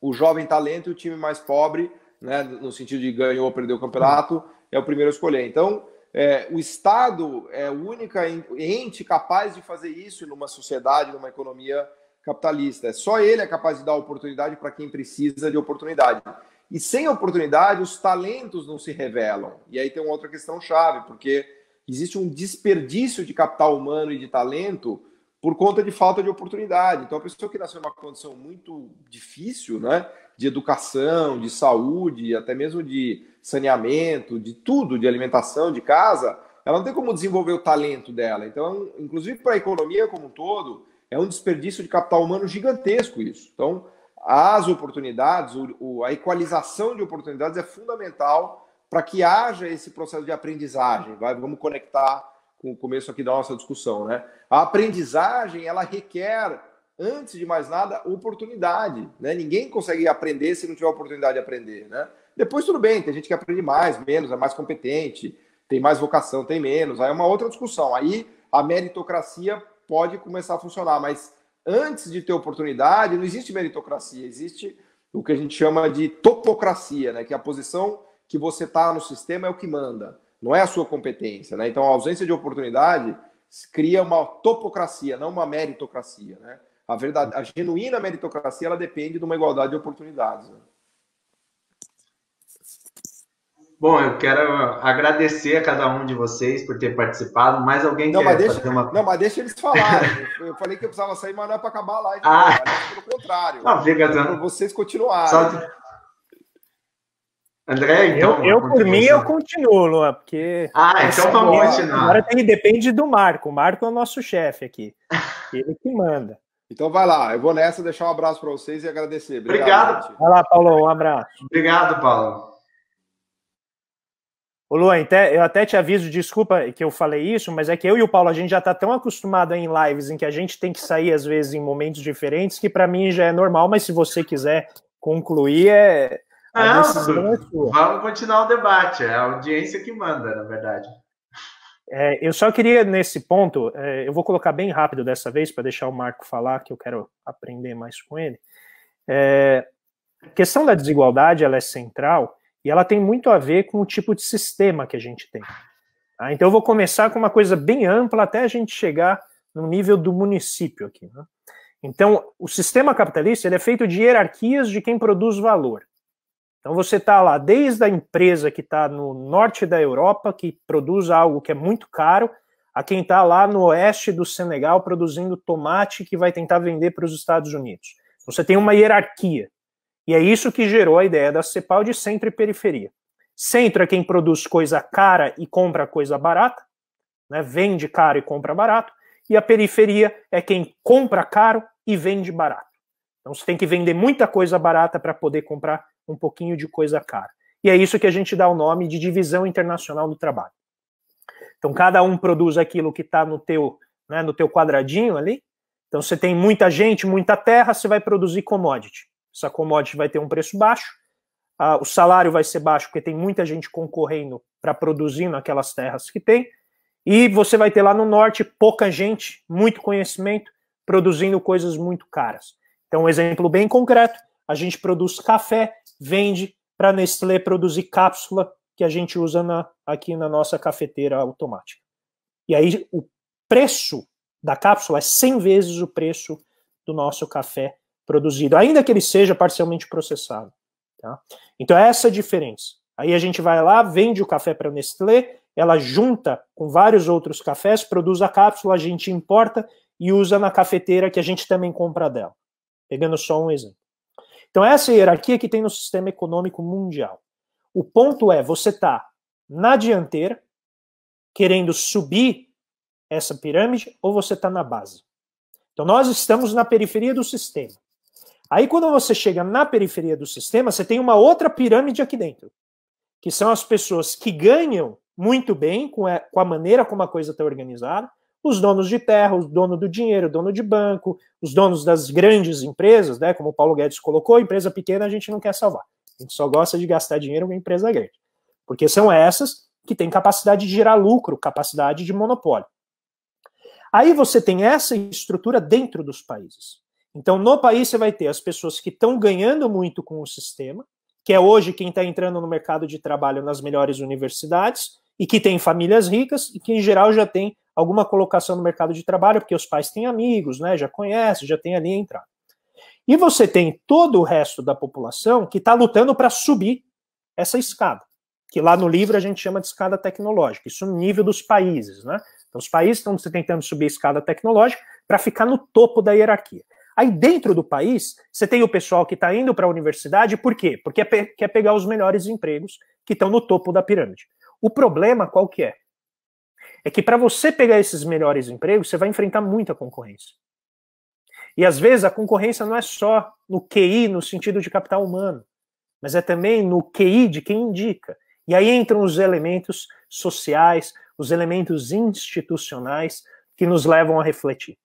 o jovem talento e o time mais pobre, né, no sentido de ganhou ou perdeu o campeonato, é o primeiro a escolher. Então, é, o Estado é o único ente capaz de fazer isso numa sociedade, numa economia capitalista. É só ele é capaz de dar oportunidade para quem precisa de oportunidade. E sem oportunidade, os talentos não se revelam. E aí tem uma outra questão chave, porque existe um desperdício de capital humano e de talento por conta de falta de oportunidade. Então, a pessoa que nasceu numa condição muito difícil, né? de educação, de saúde, até mesmo de saneamento, de tudo, de alimentação, de casa, ela não tem como desenvolver o talento dela. Então, é inclusive para a economia como um todo, é um desperdício de capital humano gigantesco isso. Então, as oportunidades, a equalização de oportunidades é fundamental para que haja esse processo de aprendizagem. Vamos conectar com o começo aqui da nossa discussão. Né? A aprendizagem ela requer antes de mais nada, oportunidade. Né? Ninguém consegue aprender se não tiver oportunidade de aprender. Né? Depois, tudo bem, tem gente que aprende mais, menos, é mais competente, tem mais vocação, tem menos. Aí é uma outra discussão. Aí a meritocracia pode começar a funcionar, mas antes de ter oportunidade, não existe meritocracia, existe o que a gente chama de topocracia, né? que é a posição que você está no sistema é o que manda, não é a sua competência. Né? Então, a ausência de oportunidade cria uma topocracia, não uma meritocracia. Né? A, verdade, a genuína meritocracia ela depende de uma igualdade de oportunidades. Né? Bom, eu quero agradecer a cada um de vocês por ter participado. Mais alguém não, quer mas deixa, fazer uma... Não, mas deixa eles falarem. eu falei que eu precisava sair, mas não é para acabar a live. Ah. pelo contrário. Não, fica... vocês continuarem. Só... André, então... Eu, eu por mim, eu continuo, Luan, porque... Ah, então vamos continuar. Agora ele depende do Marco. O Marco é o nosso chefe aqui. Ele que manda. Então vai lá, eu vou nessa, deixar um abraço para vocês e agradecer. Obrigado. Obrigado. Vai lá, Paulo, um abraço. Obrigado, Paulo. Ô Luan, eu até te aviso, desculpa que eu falei isso, mas é que eu e o Paulo, a gente já está tão acostumado em lives em que a gente tem que sair às vezes em momentos diferentes, que para mim já é normal, mas se você quiser concluir, é... Não, é vamos continuar o debate, é a audiência que manda, na verdade. É, eu só queria, nesse ponto, é, eu vou colocar bem rápido dessa vez, para deixar o Marco falar, que eu quero aprender mais com ele. É, a questão da desigualdade ela é central e ela tem muito a ver com o tipo de sistema que a gente tem. Tá? Então, eu vou começar com uma coisa bem ampla até a gente chegar no nível do município aqui. Né? Então, o sistema capitalista ele é feito de hierarquias de quem produz valor. Então você está lá desde a empresa que está no norte da Europa, que produz algo que é muito caro, a quem está lá no oeste do Senegal produzindo tomate que vai tentar vender para os Estados Unidos. você tem uma hierarquia. E é isso que gerou a ideia da CEPAL de centro e periferia. Centro é quem produz coisa cara e compra coisa barata, né? vende caro e compra barato. E a periferia é quem compra caro e vende barato. Então você tem que vender muita coisa barata para poder comprar um pouquinho de coisa cara. E é isso que a gente dá o nome de divisão internacional do trabalho. Então, cada um produz aquilo que está no teu, né, no teu quadradinho ali. Então, você tem muita gente, muita terra, você vai produzir commodity. Essa commodity vai ter um preço baixo, ah, o salário vai ser baixo, porque tem muita gente concorrendo para produzir naquelas terras que tem. E você vai ter lá no norte pouca gente, muito conhecimento, produzindo coisas muito caras. Então, um exemplo bem concreto: a gente produz café vende para a Nestlé produzir cápsula que a gente usa na, aqui na nossa cafeteira automática. E aí o preço da cápsula é 100 vezes o preço do nosso café produzido, ainda que ele seja parcialmente processado. Tá? Então é essa a diferença. Aí a gente vai lá, vende o café para a Nestlé, ela junta com vários outros cafés, produz a cápsula, a gente importa e usa na cafeteira que a gente também compra dela. Pegando só um exemplo. Então, essa é a hierarquia que tem no sistema econômico mundial. O ponto é, você está na dianteira, querendo subir essa pirâmide, ou você está na base. Então, nós estamos na periferia do sistema. Aí, quando você chega na periferia do sistema, você tem uma outra pirâmide aqui dentro, que são as pessoas que ganham muito bem com a, maneira como a coisa está organizada, os donos de terra, o dono do dinheiro, o dono de banco, os donos das grandes empresas, né? Como o Paulo Guedes colocou, empresa pequena a gente não quer salvar. A gente só gosta de gastar dinheiro com empresa grande. Porque são essas que têm capacidade de gerar lucro, capacidade de monopólio. Aí você tem essa estrutura dentro dos países. Então, no país, você vai ter as pessoas que estão ganhando muito com o sistema, que é hoje quem está entrando no mercado de trabalho nas melhores universidades, e que tem famílias ricas, e que em geral já tem alguma colocação no mercado de trabalho, porque os pais têm amigos, né? Já conhecem, já tem ali a entrada. E você tem todo o resto da população que está lutando para subir essa escada, que lá no livro a gente chama de escada tecnológica, isso no nível dos países, né? Então, os países estão tentando subir a escada tecnológica para ficar no topo da hierarquia. Aí, dentro do país, você tem o pessoal que está indo para a universidade, por quê? Porque é quer pegar os melhores empregos que estão no topo da pirâmide. O problema qual que é? é que para você pegar esses melhores empregos, você vai enfrentar muita concorrência. E às vezes a concorrência não é só no QI, no sentido de capital humano, mas é também no QI de quem indica. E aí entram os elementos sociais, os elementos institucionais que nos levam a refletir.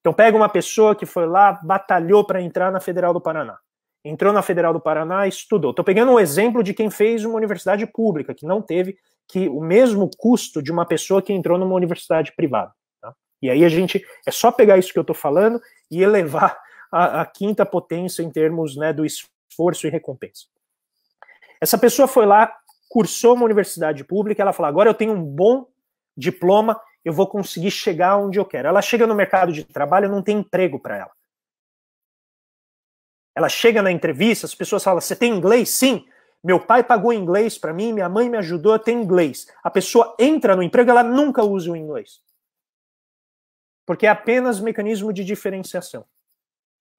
Então pega uma pessoa que foi lá, batalhou para entrar na Federal do Paraná. Entrou na Federal do Paraná, estudou. Estou pegando um exemplo de quem fez uma universidade pública, que não teve que o mesmo custo de uma pessoa que entrou numa universidade privada. Tá? E aí a gente é só pegar isso que eu estou falando e elevar a, a, quinta potência em termos né, do esforço e recompensa. Essa pessoa foi lá, cursou uma universidade pública, ela fala: agora eu tenho um bom diploma, eu vou conseguir chegar onde eu quero. Ela chega no mercado de trabalho, não tem emprego para ela. Ela chega na entrevista, as pessoas falam: Você tem inglês? Sim. Meu pai pagou inglês para mim, minha mãe me ajudou a ter inglês. A pessoa entra no emprego, ela nunca usa o inglês. Porque é apenas mecanismo de diferenciação.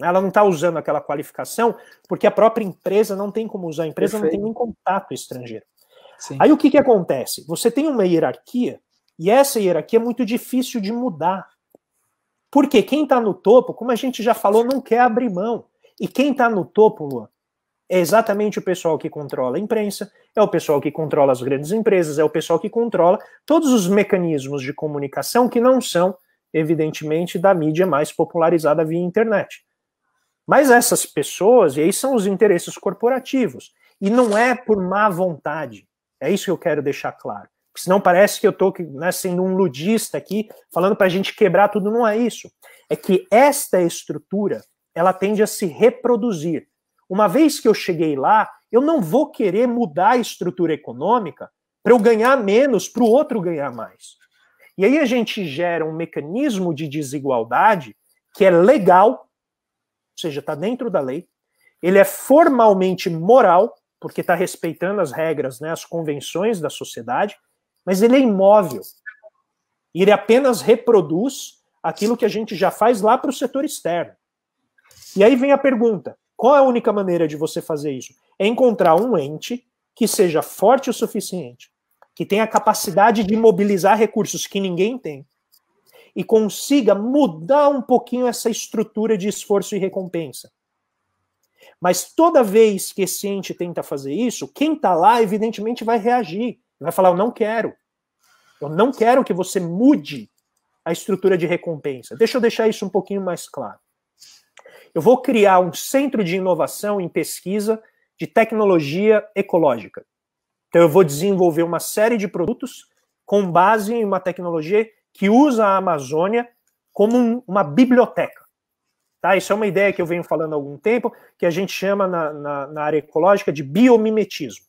Ela não está usando aquela qualificação porque a própria empresa não tem como usar. A empresa Perfeito. não tem nem contato estrangeiro. Sim. Aí o que, que acontece? Você tem uma hierarquia e essa hierarquia é muito difícil de mudar. Porque quem está no topo, como a gente já falou, não quer abrir mão. E quem está no topo, Luan, é exatamente o pessoal que controla a imprensa, é o pessoal que controla as grandes empresas, é o pessoal que controla todos os mecanismos de comunicação que não são, evidentemente, da mídia mais popularizada via internet. Mas essas pessoas, e aí são os interesses corporativos, e não é por má vontade, é isso que eu quero deixar claro. Porque senão parece que eu estou né, sendo um ludista aqui, falando para a gente quebrar tudo, não é isso. É que esta estrutura, ela tende a se reproduzir uma vez que eu cheguei lá, eu não vou querer mudar a estrutura econômica para eu ganhar menos, para o outro ganhar mais. E aí a gente gera um mecanismo de desigualdade que é legal, ou seja, está dentro da lei, ele é formalmente moral, porque está respeitando as regras, né, as convenções da sociedade, mas ele é imóvel. E ele apenas reproduz aquilo que a gente já faz lá para o setor externo. E aí vem a pergunta: qual é a única maneira de você fazer isso? É encontrar um ente que seja forte o suficiente, que tenha a capacidade de mobilizar recursos que ninguém tem e consiga mudar um pouquinho essa estrutura de esforço e recompensa. Mas toda vez que esse ente tenta fazer isso, quem está lá, evidentemente, vai reagir. Vai falar: Eu não quero. Eu não quero que você mude a estrutura de recompensa. Deixa eu deixar isso um pouquinho mais claro. Eu vou criar um centro de inovação em pesquisa de tecnologia ecológica. Então, eu vou desenvolver uma série de produtos com base em uma tecnologia que usa a Amazônia como um, uma biblioteca. Tá? Isso é uma ideia que eu venho falando há algum tempo, que a gente chama na, na, na área ecológica de biomimetismo.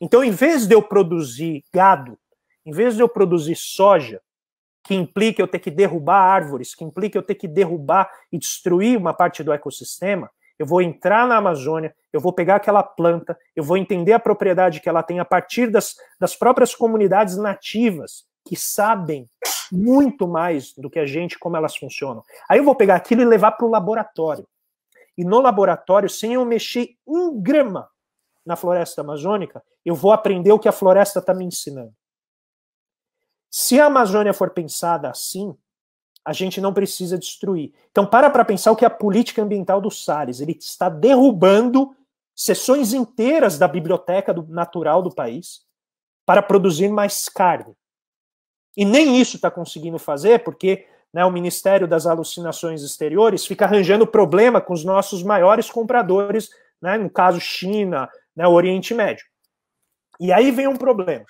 Então, em vez de eu produzir gado, em vez de eu produzir soja, que implica eu ter que derrubar árvores, que implica eu ter que derrubar e destruir uma parte do ecossistema, eu vou entrar na Amazônia, eu vou pegar aquela planta, eu vou entender a propriedade que ela tem a partir das, das próprias comunidades nativas, que sabem muito mais do que a gente como elas funcionam. Aí eu vou pegar aquilo e levar para o laboratório. E no laboratório, sem eu mexer um grama na floresta amazônica, eu vou aprender o que a floresta está me ensinando. Se a Amazônia for pensada assim, a gente não precisa destruir. Então, para para pensar o que é a política ambiental do Salles. Ele está derrubando sessões inteiras da biblioteca do, natural do país para produzir mais carne. E nem isso está conseguindo fazer, porque né, o Ministério das Alucinações Exteriores fica arranjando problema com os nossos maiores compradores, né, no caso China, né, Oriente Médio. E aí vem um problema.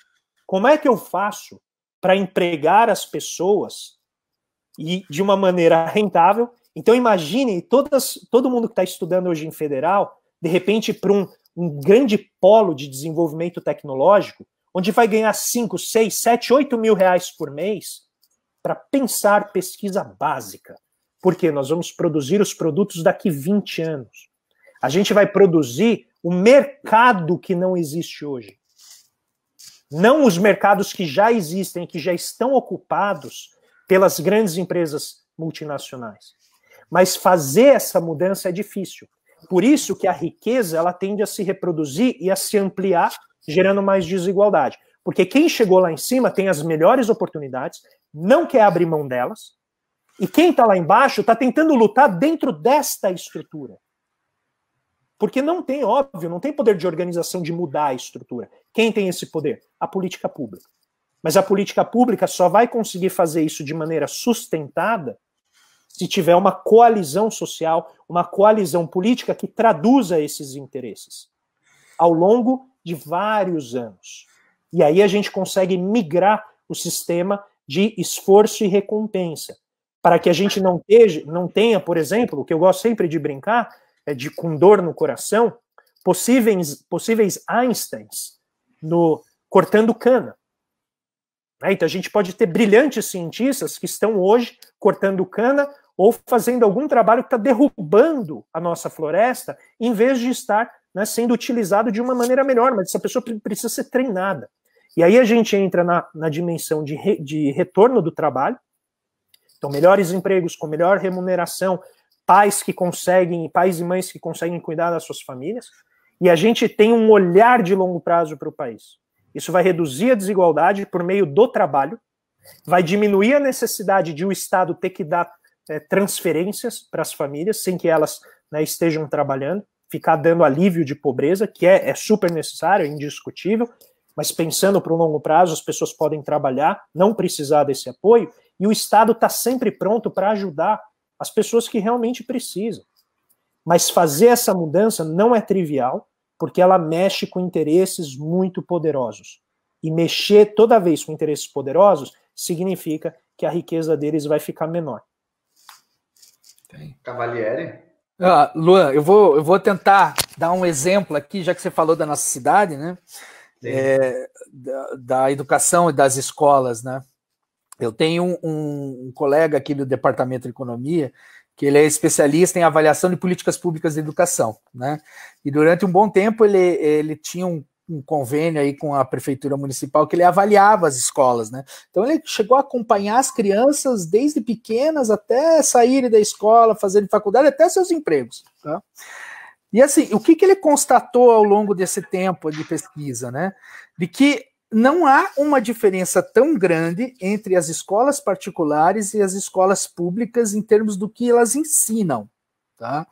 Como é que eu faço para empregar as pessoas e de uma maneira rentável. Então imagine todas, todo mundo que está estudando hoje em federal, de repente para um, um grande polo de desenvolvimento tecnológico, onde vai ganhar 5, 6, 7, 8 mil reais por mês para pensar pesquisa básica. Porque nós vamos produzir os produtos daqui 20 anos. A gente vai produzir o mercado que não existe hoje não os mercados que já existem, que já estão ocupados pelas grandes empresas multinacionais. Mas fazer essa mudança é difícil. Por isso que a riqueza ela tende a se reproduzir e a se ampliar, gerando mais desigualdade. Porque quem chegou lá em cima tem as melhores oportunidades, não quer abrir mão delas, e quem está lá embaixo está tentando lutar dentro desta estrutura. Porque não tem, óbvio, não tem poder de organização de mudar a estrutura. Quem tem esse poder? A política pública. Mas a política pública só vai conseguir fazer isso de maneira sustentada se tiver uma coalizão social, uma coalizão política que traduza esses interesses ao longo de vários anos. E aí a gente consegue migrar o sistema de esforço e recompensa, para que a gente não, teja, não tenha, por exemplo, o que eu gosto sempre de brincar, é de com dor no coração, possíveis, possíveis Einsteins no cortando cana. Né? Então a gente pode ter brilhantes cientistas que estão hoje cortando cana ou fazendo algum trabalho que está derrubando a nossa floresta, em vez de estar né, sendo utilizado de uma maneira melhor, mas essa pessoa precisa ser treinada. E aí a gente entra na, na dimensão de, re, de retorno do trabalho, então melhores empregos com melhor remuneração, pais que conseguem, pais e mães que conseguem cuidar das suas famílias, e a gente tem um olhar de longo prazo para o país. Isso vai reduzir a desigualdade por meio do trabalho, vai diminuir a necessidade de o Estado ter que dar é, transferências para as famílias sem que elas né, estejam trabalhando, ficar dando alívio de pobreza, que é, é super necessário, é indiscutível, mas pensando para o longo prazo, as pessoas podem trabalhar, não precisar desse apoio, e o Estado está sempre pronto para ajudar as pessoas que realmente precisam. Mas fazer essa mudança não é trivial, porque ela mexe com interesses muito poderosos. E mexer toda vez com interesses poderosos significa que a riqueza deles vai ficar menor. Cavalieri? Ah, Luan, eu vou, eu vou tentar dar um exemplo aqui, já que você falou da nossa cidade, né? É, da, da, educação e das escolas, né? Eu tenho um, um, colega aqui do Departamento de Economia que ele é especialista em avaliação de políticas públicas de educação, né? E durante um bom tempo ele, ele tinha um, um convênio aí com a prefeitura municipal que ele avaliava as escolas, né? Então ele chegou a acompanhar as crianças desde pequenas até saírem da escola, fazerem faculdade, até seus empregos, tá? E assim, o que, que ele constatou ao longo desse tempo de pesquisa, né? De que não há uma diferença tão grande entre as escolas particulares e as escolas públicas em termos do que elas ensinam, tá?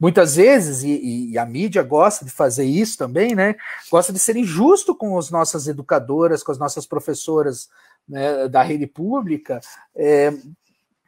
Muitas vezes, e, e a mídia gosta de fazer isso também, né? Gosta de ser injusto com as nossas educadoras, com as nossas professoras né, da rede pública, é,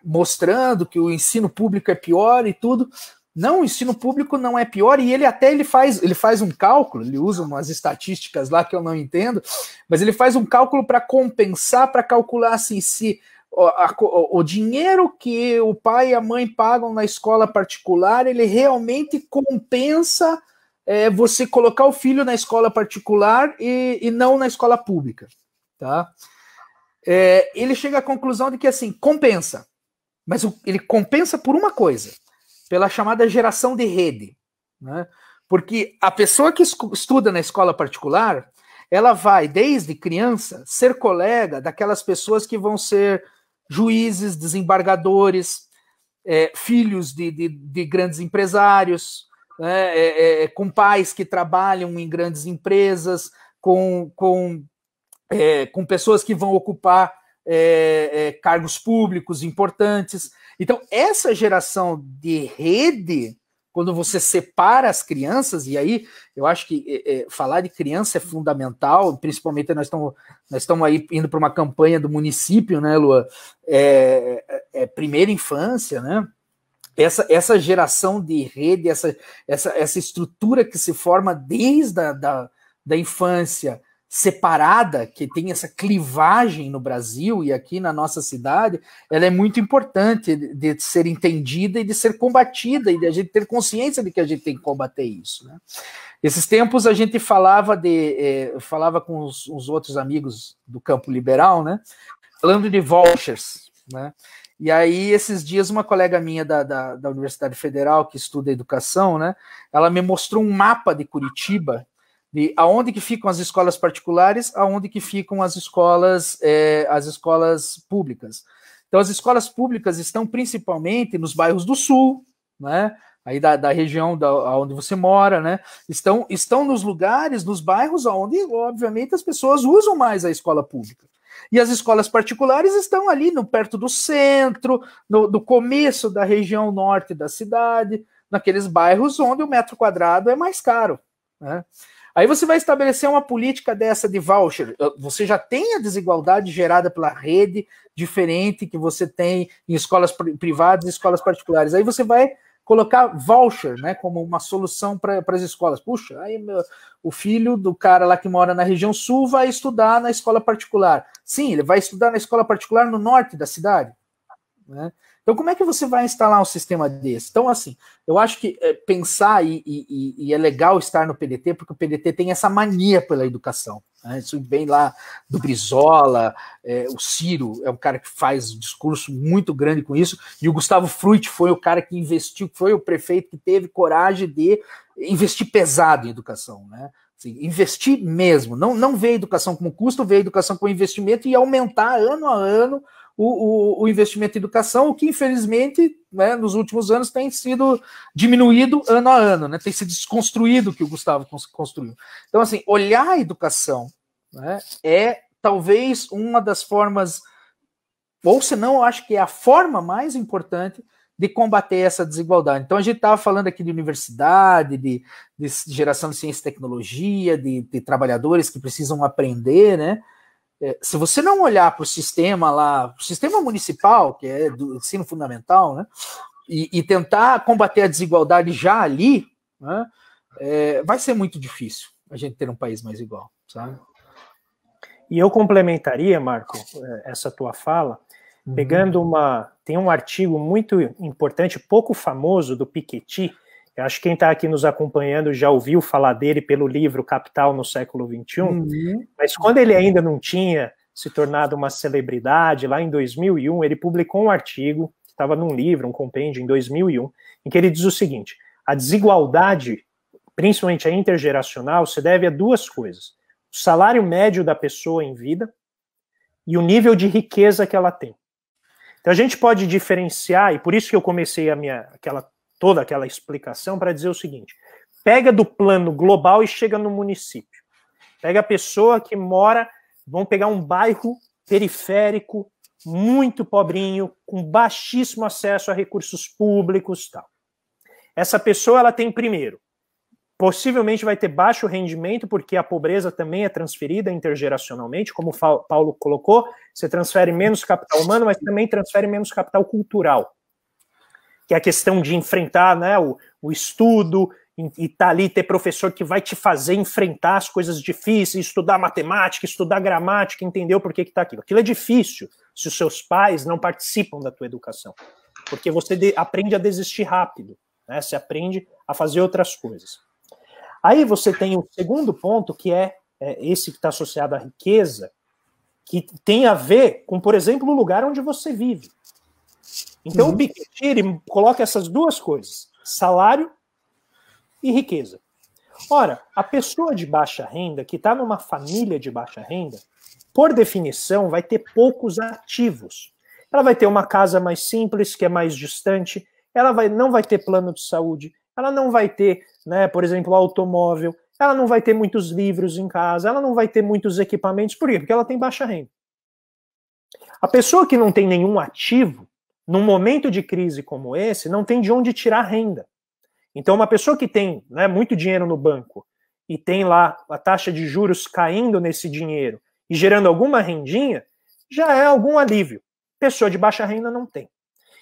mostrando que o ensino público é pior e tudo, não, o ensino público não é pior, e ele até ele faz, ele faz um cálculo, ele usa umas estatísticas lá que eu não entendo, mas ele faz um cálculo para compensar, para calcular assim, se o, a, o, dinheiro que o pai e a mãe pagam na escola particular, ele realmente compensa é, você colocar o filho na escola particular e, e não na escola pública. Tá? É, ele chega à conclusão de que assim, compensa, mas ele compensa por uma coisa pela chamada geração de rede. Né? Porque a pessoa que estuda na escola particular, ela vai, desde criança, ser colega daquelas pessoas que vão ser juízes, desembargadores, é, filhos de, de, de, grandes empresários, né? é, é, é, com pais que trabalham em grandes empresas, com, com, é, com pessoas que vão ocupar é, cargos públicos importantes. Então, essa geração de rede, quando você separa as crianças, e aí eu acho que é, é falar de criança é fundamental, principalmente nós estamos nós estamos aí indo para uma campanha do município, né, Lua? É, é, é, primeira infância, né? Essa, essa geração de rede, essa, essa, essa estrutura que se forma desde a da, da infância, separada, que tem essa clivagem no Brasil e aqui na nossa cidade, ela é muito importante de ser entendida e de ser combatida e de a gente ter consciência de que a gente tem que combater isso. Né? Esses tempos a gente falava de eh, falava com os, os, outros amigos do campo liberal, né? Falando de vouchers, né? E aí, esses dias, uma colega minha da, da, da Universidade Federal, que estuda educação, né? Ela me mostrou um mapa de Curitiba de aonde que ficam as escolas particulares, aonde que ficam as escolas, é, as escolas públicas. Então, as escolas públicas estão principalmente nos bairros do sul, né? Aí da, da região da, onde você mora, né? Estão, estão nos lugares, nos bairros onde, obviamente, as pessoas usam mais a escola pública. E as escolas particulares estão ali no perto do centro, no, do começo da região norte da cidade, naqueles bairros onde o metro quadrado é mais caro. Né? Aí você vai estabelecer uma política dessa de voucher. Ah, você já tem a desigualdade gerada pela rede diferente que você tem em escolas privadas e escolas particulares. Aí você vai colocar voucher, né, como uma solução para as escolas. Puxa, aí meu, o filho do cara lá que mora na região sul vai estudar na escola particular. Sim, ele vai estudar na escola particular no norte da cidade, né? Então, como é que você vai instalar um sistema desse? Então, assim, eu acho que é, pensar e, e, e, é legal estar no PDT, porque o PDT tem essa mania pela educação. Né? Isso vem lá do Brizola, é, o Ciro é um cara que faz um discurso muito grande com isso, e o Gustavo Fruit foi o cara que investiu, foi o prefeito que teve coragem de investir pesado em educação, né? Assim, investir mesmo, não, não ver a educação como custo, ver a educação como investimento e aumentar ano a ano o, o, o, investimento em educação, o que infelizmente né, nos últimos anos tem sido diminuído ano a ano, né, tem se desconstruído o que o Gustavo construiu. Então, assim, olhar a educação né, é talvez uma das formas, ou se não, acho que é a forma mais importante de combater essa desigualdade. Então, a gente estava falando aqui de universidade, de, de, geração de ciência e tecnologia, de, de trabalhadores que precisam aprender, né? É, se você não olhar para o sistema lá, o sistema municipal, que é do ensino fundamental, né, e, e tentar combater a desigualdade já ali, né, é, vai ser muito difícil a gente ter um país mais igual, sabe? E eu complementaria, Marco, é, essa tua fala, uhum. pegando uma. Tem um artigo muito importante, pouco famoso, do Piketty, eu acho que quem está aqui nos acompanhando já ouviu falar dele pelo livro Capital no século XXI, uhum. mas quando ele ainda não tinha se tornado uma celebridade, lá em 2001, ele publicou um artigo, que estava num livro, um compêndio, em 2001, em que ele diz o seguinte: a desigualdade, principalmente a intergeracional, se deve a duas coisas: o salário médio da pessoa em vida e o nível de riqueza que ela tem. Então a gente pode diferenciar, e por isso que eu comecei a minha aquela toda aquela explicação para dizer o seguinte: pega do plano global e chega no município. Pega a pessoa que mora, vão pegar um bairro periférico, muito pobrinho, com baixíssimo acesso a recursos públicos, tal. Essa pessoa ela tem primeiro, possivelmente vai ter baixo rendimento porque a pobreza também é transferida intergeracionalmente, como o Paulo colocou, você transfere menos capital humano, mas também transfere menos capital cultural que é a questão de enfrentar né, o, o estudo, e tá ali ter professor que vai te fazer enfrentar as coisas difíceis, estudar matemática, estudar gramática, entender por que está aquilo. Aquilo é difícil se os seus pais não participam da tua educação, porque você de, aprende a desistir rápido, né? Você aprende a fazer outras coisas. Aí você tem o segundo ponto que é, é esse que está associado à riqueza, que tem a ver com, por exemplo, o lugar onde você vive. Então uhum. o Piketty coloca essas duas coisas, salário e riqueza. Ora, a pessoa de baixa renda, que está numa família de baixa renda, por definição, vai ter poucos ativos. Ela vai ter uma casa mais simples, que é mais distante, ela vai, não vai ter plano de saúde, ela não vai ter, né, por exemplo, automóvel, ela não vai ter muitos livros em casa, ela não vai ter muitos equipamentos. Por quê? Porque ela tem baixa renda. A pessoa que não tem nenhum ativo, num momento de crise como esse, não tem de onde tirar renda. Então, uma pessoa que tem né, muito dinheiro no banco e tem lá a taxa de juros caindo nesse dinheiro e gerando alguma rendinha, já é algum alívio. Pessoa de baixa renda não tem.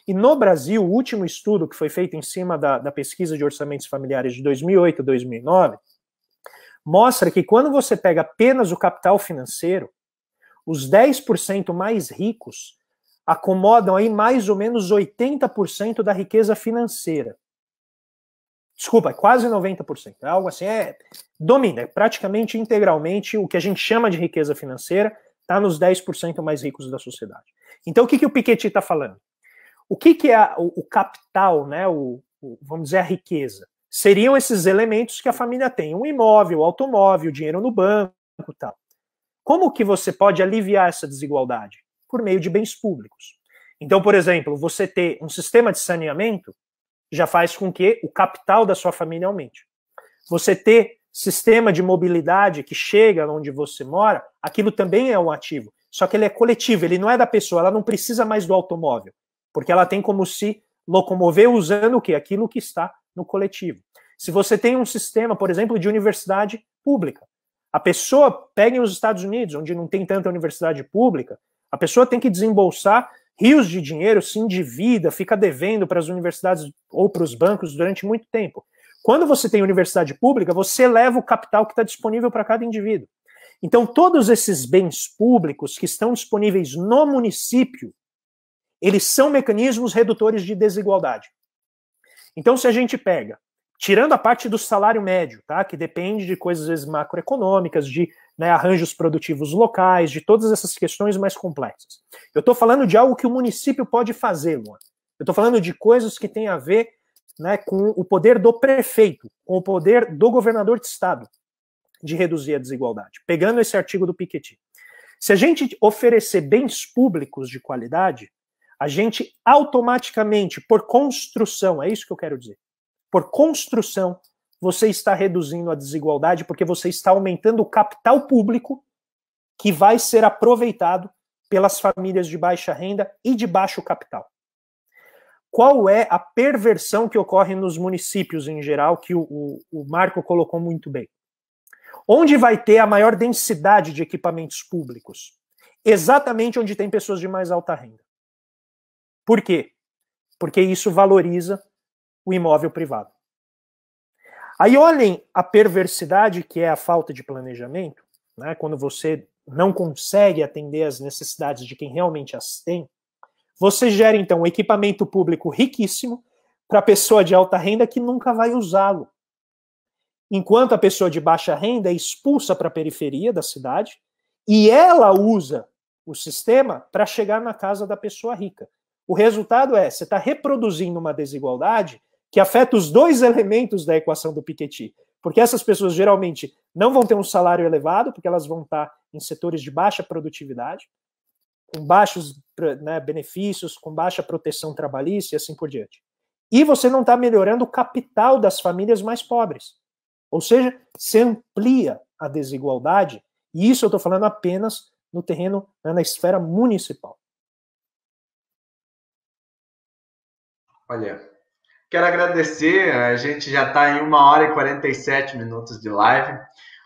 E no Brasil, o último estudo que foi feito em cima da, da pesquisa de orçamentos familiares de 2008 e 2009 mostra que quando você pega apenas o capital financeiro, os 10% mais ricos acomodam aí mais ou menos 80% da riqueza financeira. Desculpa, é quase 90%. É algo assim, é domina, é praticamente integralmente o que a gente chama de riqueza financeira está nos 10% mais ricos da sociedade. Então, o que, que o Piketty está falando? O que, que é o, o, capital, né, o, o, vamos dizer, a riqueza? Seriam esses elementos que a família tem, um imóvel, automóvel, dinheiro no banco tal. Como que você pode aliviar essa desigualdade? por meio de bens públicos. Então, por exemplo, você ter um sistema de saneamento já faz com que o capital da sua família aumente. Você ter sistema de mobilidade que chega onde você mora, aquilo também é um ativo. Só que ele é coletivo, ele não é da pessoa, ela não precisa mais do automóvel, porque ela tem como se locomover usando o que? Aquilo que está no coletivo. Se você tem um sistema, por exemplo, de universidade pública, a pessoa pega os Estados Unidos, onde não tem tanta universidade pública, a pessoa tem que desembolsar rios de dinheiro, se endivida, fica devendo para as universidades ou para os bancos durante muito tempo. Quando você tem universidade pública, você leva o capital que está disponível para cada indivíduo. Então, todos esses bens públicos que estão disponíveis no município, eles são mecanismos redutores de desigualdade. Então, se a gente pega, tirando a parte do salário médio, tá, que depende de coisas vezes, macroeconômicas, de né, arranjos produtivos locais, de todas essas questões mais complexas. Eu estou falando de algo que o município pode fazer, Luan. Eu estou falando de coisas que têm a ver né, com o poder do prefeito, com o poder do governador de estado de reduzir a desigualdade. Pegando esse artigo do Piketty. Se a gente oferecer bens públicos de qualidade, a gente automaticamente, por construção, é isso que eu quero dizer, por construção, você está reduzindo a desigualdade porque você está aumentando o capital público que vai ser aproveitado pelas famílias de baixa renda e de baixo capital. Qual é a perversão que ocorre nos municípios em geral, que o, o, o Marco colocou muito bem? Onde vai ter a maior densidade de equipamentos públicos? Exatamente onde tem pessoas de mais alta renda. Por quê? Porque isso valoriza o imóvel privado. Aí olhem a perversidade que é a falta de planejamento, né? quando você não consegue atender às necessidades de quem realmente as tem, você gera então um equipamento público riquíssimo para a pessoa de alta renda que nunca vai usá-lo. Enquanto a pessoa de baixa renda é expulsa para a periferia da cidade e ela usa o sistema para chegar na casa da pessoa rica. O resultado é, você está reproduzindo uma desigualdade que afeta os dois elementos da equação do Piketty. Porque essas pessoas geralmente não vão ter um salário elevado, porque elas vão estar em setores de baixa produtividade, com baixos né, benefícios, com baixa proteção trabalhista e assim por diante. E você não está melhorando o capital das famílias mais pobres. Ou seja, se amplia a desigualdade, e isso eu estou falando apenas no terreno, né, na esfera municipal. Olha, Quero agradecer, a gente já está em 1 hora e 47 minutos de live.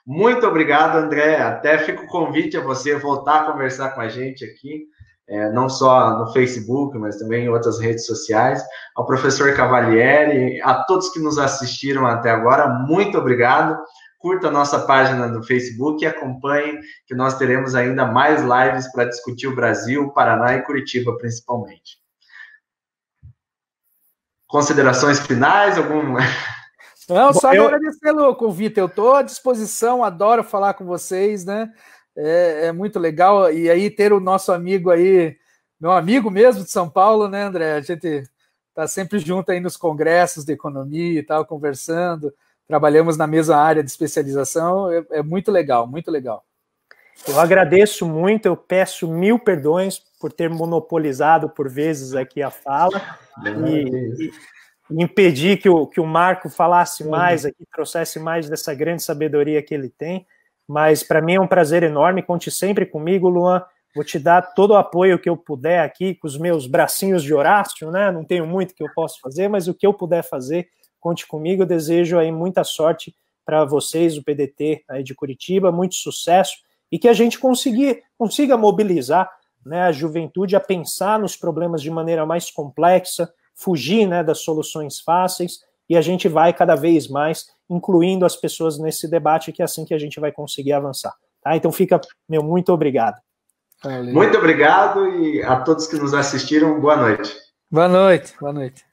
Muito obrigado, André. Até fico o convite a você voltar a conversar com a gente aqui, é, não só no Facebook, mas também em outras redes sociais. Ao professor Cavalieri, a todos que nos assistiram até agora, muito obrigado. Curta a nossa página no Facebook e acompanhe, que nós teremos ainda mais lives para discutir o Brasil, Paraná e Curitiba, principalmente considerações finais, algum. Não, só eu... agradecer o convite. Eu estou à disposição, adoro falar com vocês, né? É, é, muito legal. E aí ter o nosso amigo aí, meu amigo mesmo de São Paulo, né, André? A gente tá sempre junto aí nos congressos de economia e tal, conversando. Trabalhamos na mesma área de especialização. É, é muito legal, muito legal. Eu agradeço muito, eu peço mil perdões por ter monopolizado por vezes aqui a fala e, é e impedir que o, que o Marco falasse uhum. mais aqui, trouxesse mais dessa grande sabedoria que ele tem. Mas para mim é um prazer enorme. Conte sempre comigo, Luan. Vou te dar todo o apoio que eu puder aqui, com os meus bracinhos de Horácio, né? Não tenho muito que eu possa fazer, mas o que eu puder fazer, conte comigo. Eu desejo aí muita sorte para vocês, o PDT aí de Curitiba, muito sucesso e que a gente consiga mobilizar né, a juventude a pensar nos problemas de maneira mais complexa, fugir né, das soluções fáceis, e a gente vai cada vez mais incluindo as pessoas nesse debate, que é assim que a gente vai conseguir avançar. Tá? Então fica, meu, muito obrigado. Valeu. Muito obrigado e a todos que nos assistiram, boa noite. Boa noite, boa noite.